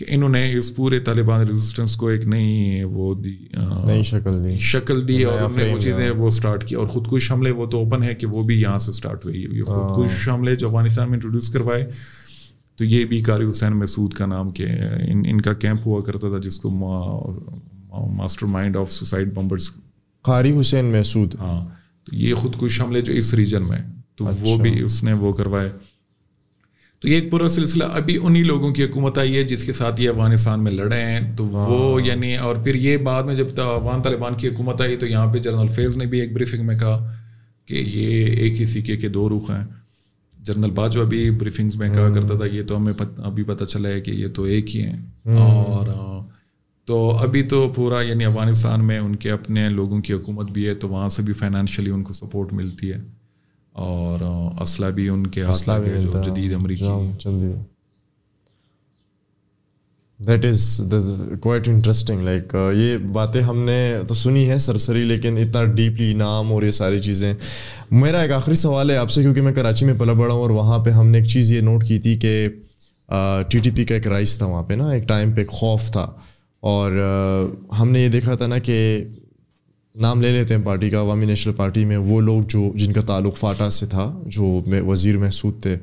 कि इन्होंने इस पूरे तालिबान रेजिस्टेंस को एक नई वो दी नई शक्ल दी शक्ल दी और उन्होंने वो चीज़ें हाँ। वो स्टार्ट की और खुदकुश हमले वो तो ओपन है कि वो भी यहाँ से स्टार्ट हुई ये हाँ। खुदकुश हमले जो अफगानिस्तान में इंट्रोड्यूस करवाए तो ये भी कारी हुसैन मसूद का नाम के इन इनका कैंप हुआ करता था जिसको मास्टरमाइंड ऑफ सुसाइड बम्बर्स कारी हुसैन महसूद हाँ तो ये खुदकुश हमले जो इस रीजन में तो अच्छा। वो भी उसने वो करवाए तो ये एक पूरा सिलसिला अभी उन्हीं लोगों की हुकूमत आई है जिसके साथ ये अफगानिस्तान में लड़े हैं तो वो हाँ। यानी और फिर ये बाद में जब अफगान तालिबान की हुकूमत आई तो यहाँ पे जनरल फेज ने भी एक ब्रीफिंग में कहा कि ये एक ही सिक्के के दो रुख हैं जनरल बाजवा भी ब्रीफिंग्स में कहा हम्म। करता था ये तो हमें पत, अभी पता चला है कि ये तो एक ही है हम्म। और तो अभी तो पूरा यानी अफ़गानिस्तान में उनके अपने लोगों की हुकूमत भी है तो वहाँ से भी फाइनेंशियली उनको सपोर्ट मिलती है और असला भी उनके असला भी जो जदीद अमरीकी that is quite interesting like ये बातें हमने तो सुनी है सरसरी लेकिन इतना डीपली नाम और ये सारी चीज़ें मेरा एक आखिरी सवाल है आपसे क्योंकि मैं कराची में पला बड़ा हूँ और वहाँ पे हमने एक चीज़ ये नोट की थी कि टी टी पी का एक राइस था वहाँ पे ना एक टाइम पे खौफ था और आ, हमने ये देखा था ना कि नाम ले लेते हैं पार्टी का अवामी नेशनल पार्टी में वो लोग जो जिनका ताल्लुक फाटा से था जो वजीर महसूद थे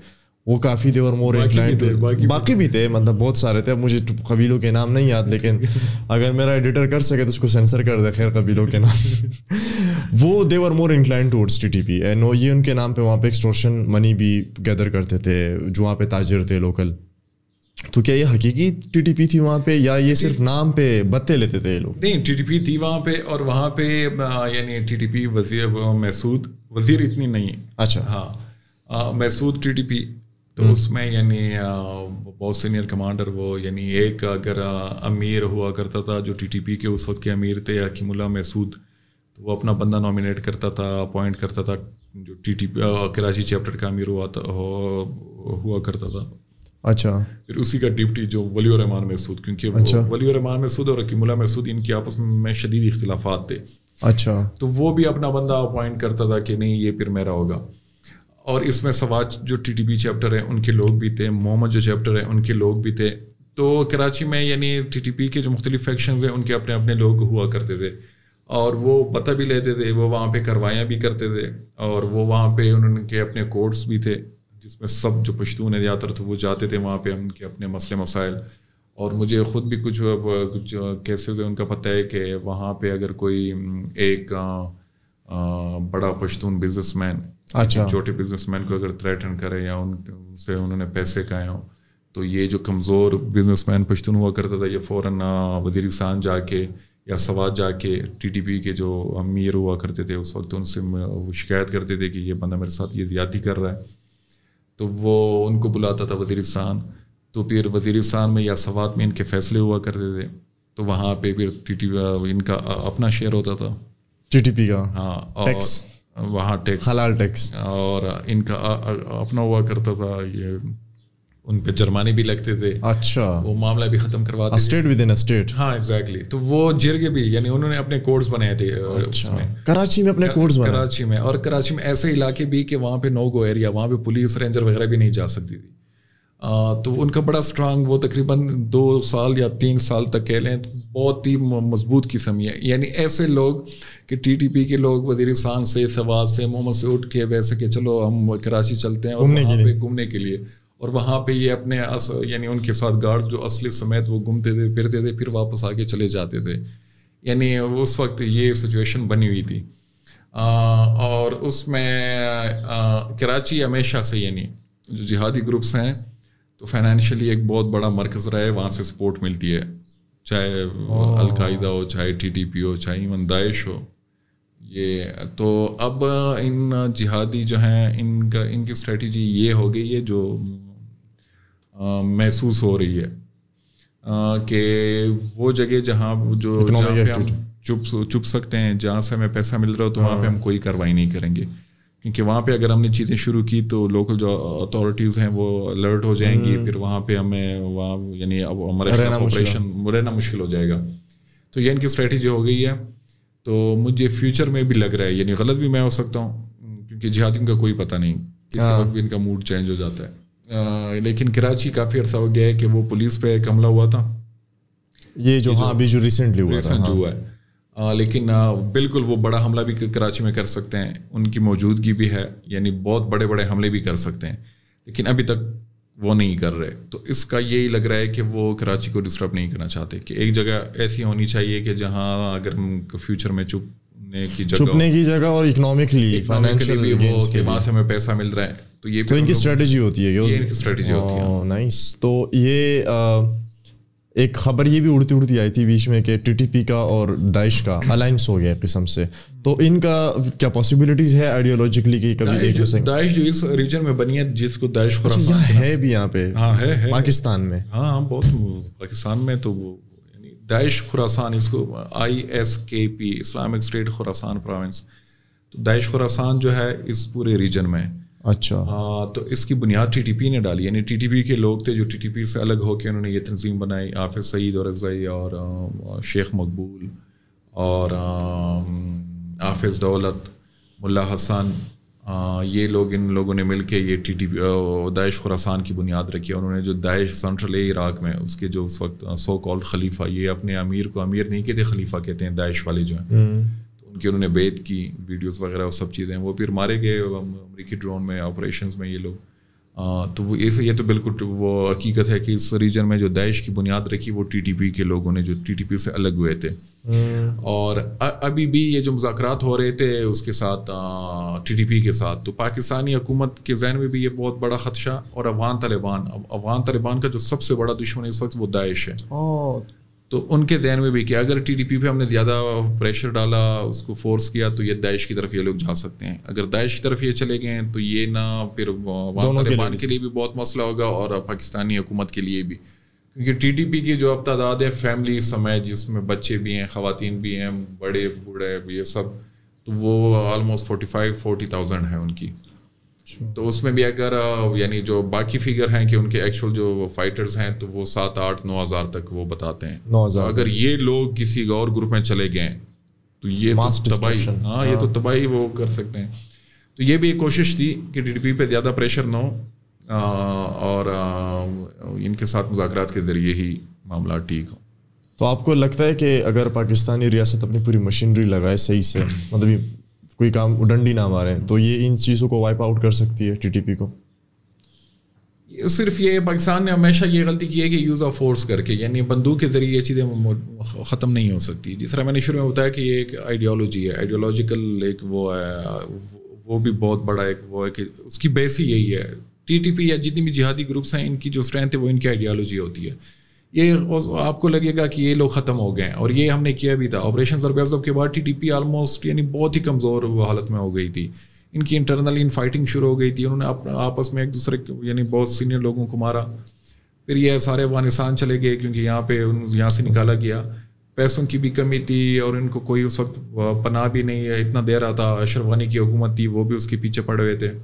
वो काफ़ी देवर मोर इंक्लाइंड थे बाकी, बाकी भी थे मतलब बहुत सारे थे अब मुझे तो कबीलों के नाम नहीं याद लेकिन अगर मेरा एडिटर कर सके तो उसको सेंसर कर दे खैर कबीलों के नाम वो they were more incline towards T T P and ये उनके नाम पे वहाँ पे एक्सटोर्शन मनी भी गैदर करते थे जो वहाँ पे ताजिर थे लोकल तो क्या ये हकीकी टीटीपी थी वहाँ पे या ये सिर्फ नाम पे बत्ते लेते थे ये लोग नहीं टीटीपी थी वहाँ पे और वहाँ पे यानी टीटीपी वजीर महसूद वजीर इतनी नहीं है अच्छा हाँ महसूद टीटीपी तो हम्म। उसमें यानी बहुत सीनियर कमांडर वो यानी एक अगर अमीर हुआ करता था जो टीटीपी के उस वक्त के अमीर थे हकीमुल्ला महसूद तो वो अपना बंदा नॉमिनेट करता था अपॉइंट करता था जो पी कराची चैप्टर का अमीर हुआ था हुआ करता था अच्छा फिर उसी का डिप्टी जो वली रहमान महसूद क्योंकि अच्छा। वली रहमान महसूद और रकीमुल्ला महसूद इनके आपस में शदीद इख्तलाफात थे अच्छा तो वो भी अपना बंदा अपॉइंट करता था कि नहीं ये फिर मेरा होगा और इसमें सवाज जो टी टी पी चैप्टर है उनके लोग भी थे मोहम्मद जो चैप्टर है उनके लोग भी थे तो कराची में यानी टी टी पी के जो मुख्तलिफ फैक्शन हैं उनके अपने अपने लोग हुआ करते थे और वो पता भी लेते थे वो वहाँ पे कार्रवाइयाँ भी करते थे और वो वहाँ पे उनके अपने कोर्ट्स भी थे जिसमें सब जो पश्तून एहतियातर थे तो वो जाते थे वहाँ पे हम के अपने मसले मसाइल और मुझे ख़ुद भी कुछ कुछ केसेस हैं उनका पता है कि वहाँ पे अगर कोई एक आ, आ, बड़ा पश्तून बिजनेसमैन अच्छा छोटे बिजनेसमैन को अगर थ्रेटन करे या उन, उनसे उन्होंने पैसे खाए हों तो ये जो कमज़ोर बिजनेसमैन पश्तून हुआ करता था ये फ़ौर वजीरस्तान जाके या सवाद जाके टीटीपी के जो अमीर हुआ करते थे उस वक्त उनसे शिकायत करते थे कि ये बंदा मेरे साथ ये ज्यादा कर रहा है तो वो उनको बुलाता था वजीरस्तान तो फिर वजीरस्तान में या सवात में इनके फैसले हुआ करते थे तो वहाँ पे फिर टी टी इनका अपना शेयर होता था टी टी पी का हाँ और वहाँ टैक्स हलाल टैक्स और इनका अपना हुआ करता था ये उन पे जुर्माने भी लगते थे अच्छा वो मामला भी खत्म करवा स्टेट विद इन स्टेट हाँ एग्जैक्टली exactly. तो वो जिर के भी यानी उन्होंने अपने कोर्ट्स बनाए थे अच्छा। उसमें कराची में अपने कोर्ट्स बनाए कराची में और कराची में ऐसे इलाके भी कि वहाँ पे नो गो एरिया वहाँ पे पुलिस रेंजर वगैरह भी नहीं जा सकती थी आ, तो उनका बड़ा स्ट्रांग वो तकरीबन दो साल या तीन साल तक कह लें बहुत ही मजबूत किस्म है यानी ऐसे लोग कि टीटीपी के लोग वजीर वजीरिस्तान से सवाज से मोहम्मद से उठ के वैसे के चलो हम कराची चलते हैं घूमने के लिए और वहाँ पे ये अपने यानी उनके साथ गार्ड जो असली समेत वो घूमते थे फिरते थे फिर वापस आके चले जाते थे यानी उस वक्त ये सिचुएशन बनी हुई थी आ, और उसमें कराची हमेशा से यानी जो जिहादी ग्रुप्स हैं तो फाइनेंशियली एक बहुत बड़ा मरकज़ रहा है वहाँ से सपोर्ट मिलती है चाहे अलकायदा हो चाहे टीटीपी हो चाहे इवन दाइश हो ये तो अब इन जिहादी जो हैं इनका इनकी स्ट्रेटजी ये हो गई है जो महसूस हो रही है कि वो जगह जहाँ जो जहाँ पे हम चुप चुप सकते हैं जहाँ से हमें पैसा मिल रहा हो तो वहाँ पे हाँ। हम कोई कार्रवाई नहीं करेंगे क्योंकि वहाँ पे अगर हमने चीज़ें शुरू की तो लोकल जो अथॉरिटीज़ हैं वो अलर्ट हो जाएंगी हम्म। फिर वहाँ पे हमें वहाँ यानी अब ऑपरेशन रहना मुश्किल हो जाएगा तो ये इनकी स्ट्रेटजी हो गई है तो मुझे फ्यूचर में भी लग रहा है यानी गलत भी मैं हो सकता हूँ क्योंकि जिहादियों का कोई पता नहीं किसी हाँ। वक्त भी इनका मूड चेंज हो जाता है लेकिन कराची काफ़ी अर्सा हो गया है कि वो पुलिस पे एक हमला हुआ था ये जो, हाँ अभी जो रिसेंटली हुआ था जो हाँ। हुआ है आ, लेकिन आ, बिल्कुल वो बड़ा हमला भी कराची में कर सकते हैं उनकी मौजूदगी भी है यानी बहुत बड़े बड़े हमले भी कर सकते हैं लेकिन अभी तक वो नहीं कर रहे तो इसका यही लग रहा है कि वो कराची को डिस्टर्ब नहीं करना चाहते कि एक जगह ऐसी होनी चाहिए कि जहाँ अगर हम फ्यूचर में चुप की जगह की जगह और इकोनॉमिकली फाइनेंशियली भी वो कि वहाँ से हमें पैसा मिल रहा है तो ये तो इनकी स्ट्रेटजी होती है ये इनकी स्ट्रेटजी होती है नाइस oh, तो ये uh, एक खबर ये भी उड़ती उड़ती आई थी बीच में कि टीटीपी का और दाइश का अलायंस हो गया किस्म से तो इनका क्या पॉसिबिलिटीज है आइडियोलॉजिकली कि कभी एक दूसरे दाइश जो इस रीजन में बनी है जिसको दाइश खुरासान अच्छा है भी यहाँ पे हाँ है, है पाकिस्तान में हाँ हाँ बहुत पाकिस्तान में तो वो दाइश खुरासान इसको I S K P Islamic State Khorasan province तो दाइश खुरासान जो है इस पूरे रीजन में अच्छा आ, तो इसकी बुनियाद टी टी पी ने डाली यानी टी टी पी के लोग थे जो टी टी पी से अलग के उन्होंने ये तंजीम बनाई आफिज सईद और अफजई और शेख मकबूल और आ, आफिज दौलत मुला हसन ये लोग इन लोगों ने मिल के ये T T P Daesh Khorasan की बुनियाद रखी है उन्होंने जो दाइश सेंट्रल इराक में उसके जो उस वक्त सो कॉल्ड खलीफा ये अपने अमीर को अमीर नहीं कहते खलीफा कहते हैं दाइश वाले जो हैं हम्म। कि उन्होंने बेद की वीडियोस वगैरह वो सब चीज़ें वो फिर मारे गए अमरीकी ड्रोन में ऑपरेशन में ये लोग तो वो ऐसे ये तो बिल्कुल तो वो हकीकत है कि इस रीजन में जो दाइश की बुनियाद रखी वो टीटीपी के लोगों ने जो टीटीपी से अलग हुए थे हम्म। और अभी भी ये जो मुजाकर हो रहे थे उसके साथ टीटीपी के साथ तो पाकिस्तानी हुकूमत के जहन में भी ये बहुत बड़ा खदशा और अफगान तालिबान अफगान तालिबान का जो सबसे बड़ा दुश्मन इस वक्त वो दाइश है तो उनके जहन में भी क्या अगर टी डी पी पर हमने ज़्यादा प्रेशर डाला उसको फोर्स किया तो ये दाइश की तरफ ये लोग जा सकते हैं अगर दाइश की तरफ ये चले गए तो ये ना फिर वहाँ तालिबान के लिए भी बहुत मसला होगा और पाकिस्तानी हुकूमत के लिए भी क्योंकि टी टी पी की जो अब तादाद है फैमिली समय जिसमें बच्चे भी हैं ख़वान भी हैं बड़े बूढ़े ये सब तो वो almost forty five forty thousand है उनकी तो उसमें भी अगर यानी जो बाकी फिगर हैं कि उनके एक्चुअल जो फाइटर्स हैं तो वो सात आठ नौ हजार तक वो बताते हैं नौ हजार तो अगर ये लोग किसी और ग्रुप में चले गए तो ये तो तबाही हाँ ये तो हाँ। तबाही वो कर सकते हैं तो ये भी एक कोशिश थी कि डी पे ज़्यादा प्रेशर ना हो और आ, इनके साथ मुजाकर के ज़रिए ही मामला ठीक हो तो आपको लगता है कि अगर पाकिस्तानी रियासत अपनी पूरी मशीनरी लगाए सही से मतलब कोई काम डंडी ना मारे तो ये इन चीज़ों को वाइप आउट कर सकती है टी को सिर्फ ये पाकिस्तान ने हमेशा ये गलती की है कि यूज़ ऑफ फोर्स करके यानी बंदूक के ज़रिए ये चीज़ें ख़त्म नहीं हो सकती जिस तरह मैंने शुरू में बताया कि ये एक आइडियोलॉजी है आइडियोलॉजिकल एक वो है वो भी बहुत बड़ा एक वो है कि उसकी बेस ही यही है टीटीपी या जितनी भी जिहादी ग्रुप्स हैं इनकी जो स्ट्रेंथ है वो इनकी आइडियोलॉजी होती है ये आपको लगेगा कि ये लोग ख़त्म हो गए हैं और ये हमने किया भी था ऑपरेशन सरगजब के बाद टीटीपी आलमोस्ट यानी बहुत ही कमज़ोर हालत में हो गई थी इनकी इंटरनली इन फाइटिंग शुरू हो गई थी उन्होंने आप, आपस में एक दूसरे यानी बहुत सीनियर लोगों को मारा फिर ये सारे अफगानिस्तान चले गए क्योंकि यहाँ पे यहाँ से निकाला गया पैसों की भी कमी थी और इनको कोई उस वक्त पनाह भी नहीं है इतना दे रहा था अशरवानी की हुकूमत थी वो भी उसके पीछे पड़ रहे थे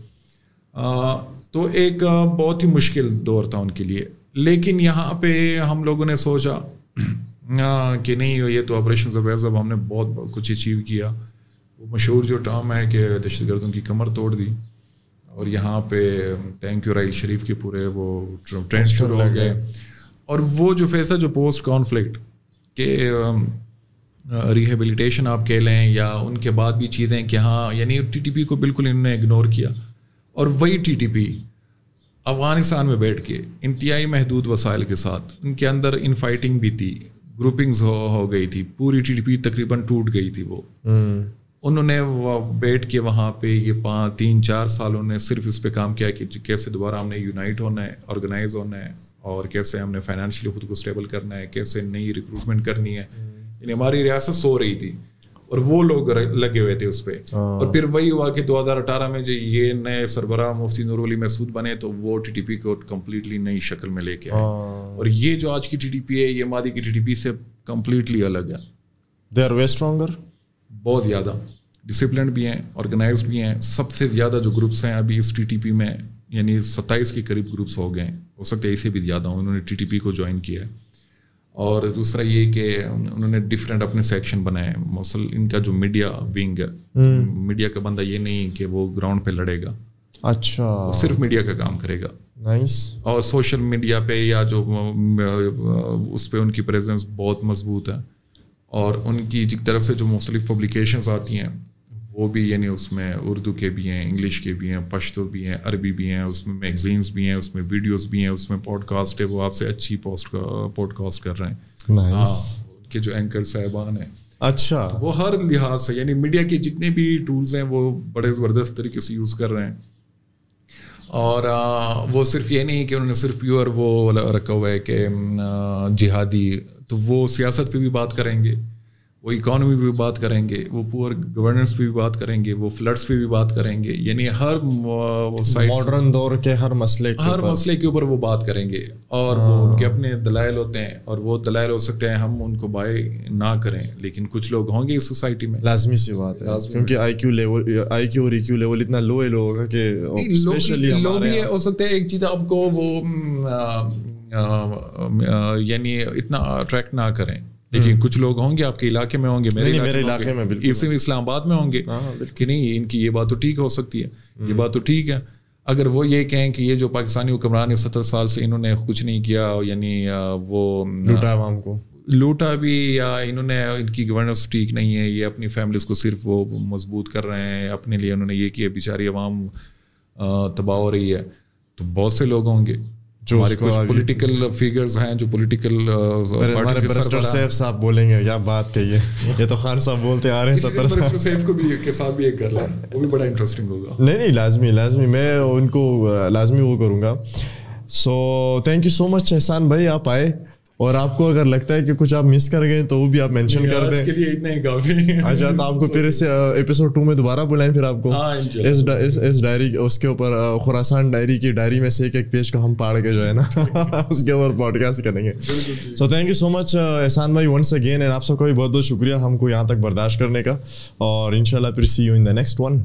आ, तो एक बहुत ही मुश्किल दौर था उनके लिए लेकिन यहाँ पे हम लोगों ने सोचा हाँ, कि नहीं ये तो ऑपरेशन ज़बैर जब हमने बहुत, बहुत कुछ अचीव किया वो मशहूर जो टर्म है कि दहशत गर्दों की कमर तोड़ दी और यहाँ पे टैंक राइल शरीफ के पूरे वो ट्रेंड शुरू हो गए और वो जो फेस है जो पोस्ट कॉन्फ्लिक्ट के रिहेबिलिटेशन आप कह लें या उनके बाद भी चीज़ें कि हाँ यानी टीटीपी को बिल्कुल इन्होंने इग्नोर किया और वही टीटीपी अफगानिस्तान में बैठ के इंतहाई महदूद वसाइल के साथ उनके अंदर इन फाइटिंग भी थी ग्रुपिंग्स हो हो गई थी पूरी टीडीपी तकरीबन टूट गई थी वो हम्म। उन्होंने बैठ के वहाँ पे ये पाँच तीन चार साल उन्होंने सिर्फ इस पे काम किया कि कैसे दोबारा हमने यूनाइट होना है ऑर्गेनाइज होना है और कैसे हमने फाइनेंशियली खुद को स्टेबल करना है कैसे नई रिक्रूटमेंट करनी है हम्म। यानी हमारी रियासत सो रही थी और वो लोग लगे हुए थे उस पर हाँ। और फिर वही हुआ कि 2018 में जो ये नए सरबरा मुफ्ती नूर अली महसूद बने तो वो टी टी पी को कम्प्लीटली नई शक्ल में लेके आए हाँ। और ये जो आज की टी टी पी है ये मादी की टी टी पी से कम्प्लीटली अलग है दे आर वे स्ट्रॉन्गर बहुत ज़्यादा डिसिप्लिन भी हैं ऑर्गेनाइज भी हैं सबसे ज़्यादा जो ग्रुप्स हैं अभी इस टी टी पी में यानी सत्ताईस के करीब ग्रुप्स हो गए हैं हो सकते हैं इसे भी ज़्यादा उन्होंने टी टी पी को ज्वाइन किया है और दूसरा ये कि उन्होंने डिफरेंट अपने सेक्शन बनाए मसल इनका जो मीडिया विंग है मीडिया हम्म। का बंदा ये नहीं कि वो ग्राउंड पे लड़ेगा अच्छा वो सिर्फ मीडिया का काम करेगा नाइस और सोशल मीडिया पे या जो उस पर उनकी प्रेजेंस बहुत मजबूत है और उनकी तरफ से जो मुख्तलिफ पब्लिकेशंस आती हैं वो भी यानी उसमें उर्दू के भी हैं इंग्लिश के भी हैं पश्तो भी हैं अरबी भी हैं उसमें मैगजीन्स भी हैं उसमें वीडियोस भी हैं उसमें पॉडकास्ट है वो आपसे अच्छी पोस्ट पॉडकास्ट कर रहे हैं nice. हाँ, उनके जो एंकर साहबान हैं अच्छा तो वो हर लिहाज से यानी मीडिया के जितने भी टूल्स हैं वो बड़े ज़बरदस्त तरीके से यूज़ कर रहे हैं और आ, वो सिर्फ ये नहीं कि उन्होंने सिर्फ प्योर वो रखा हुआ है कि जिहादी तो वो सियासत पे भी बात करेंगे वो इकोनॉमी भी बात करेंगे वो पुअर गवर्नेंस पर भी बात करेंगे वो फ्लड्स पर भी बात करेंगे यानी हर मॉडर्न दौर के हर मसले के हर मसले के ऊपर वो बात करेंगे और वो हाँ। उनके अपने दलाइल होते हैं और वो दलाइल हो सकते हैं हम उनको बाय ना करें लेकिन कुछ लोग होंगे इस सोसाइटी में लाजमी सी बात है क्योंकि I Q level I Q और ई क्यू लेवल इतना लो है लोगों का कि स्पेशली हमारे हो सकते हैं एक चीज़ आपको वो यानी इतना अट्रैक्ट ना करें लेकिन हम्म। कुछ लोग होंगे आपके इलाके में होंगे मेरे इलाके, मेरे इलाके में इसी आबाद में होंगे हाँ, हाँ, कि नहीं इनकी ये बात तो ठीक हो सकती है ये हम्म। बात तो ठीक है अगर वो ये कहें कि ये जो पाकिस्तानी हुक्मरान है सत्तर साल से इन्होंने कुछ नहीं किया यानी वो लूटा आवाम को लूटा भी या इन्होंने इनकी गवर्नेंस ठीक नहीं है ये अपनी फैमिलीज को सिर्फ वो मजबूत कर रहे हैं अपने लिए उन्होंने ये किया बेचारी आवाम तबाह हो रही है तो बहुत से लोग होंगे जो कुछ पॉलिटिकल फिगर्स हैं जो uh, पॉलिटिकल साहब बोलेंगे या बात कहिए ये तो खान साहब बोलते आ रहे हैं सत्तर सेफ को भी के साथ भी एक कर लें वो भी बड़ा इंटरेस्टिंग होगा नहीं नहीं लाजमी लाजमी मैं उनको लाजमी वो करूँगा so thank you so much Ehsan भाई आप आए और आपको अगर लगता है कि कुछ आप मिस कर गए तो वो भी आप मेंशन कर दें के लिए इतना ही काफी अच्छा तो आपको फिर इस एपिसोड टू में दोबारा बुलाएं फिर आपको हाँ, इस इस इस डायरी उसके ऊपर खुरासान डायरी की डायरी में से एक एक पेज को हम पाड़ के जो है ना उसके ऊपर पॉडकास्ट करेंगे so thank you so much Ehsan भाई वंस अगेन एंड आप सबका भी बहुत बहुत शुक्रिया हमको यहाँ तक बर्दाश्त करने का और इनशाला फिर see you in the next one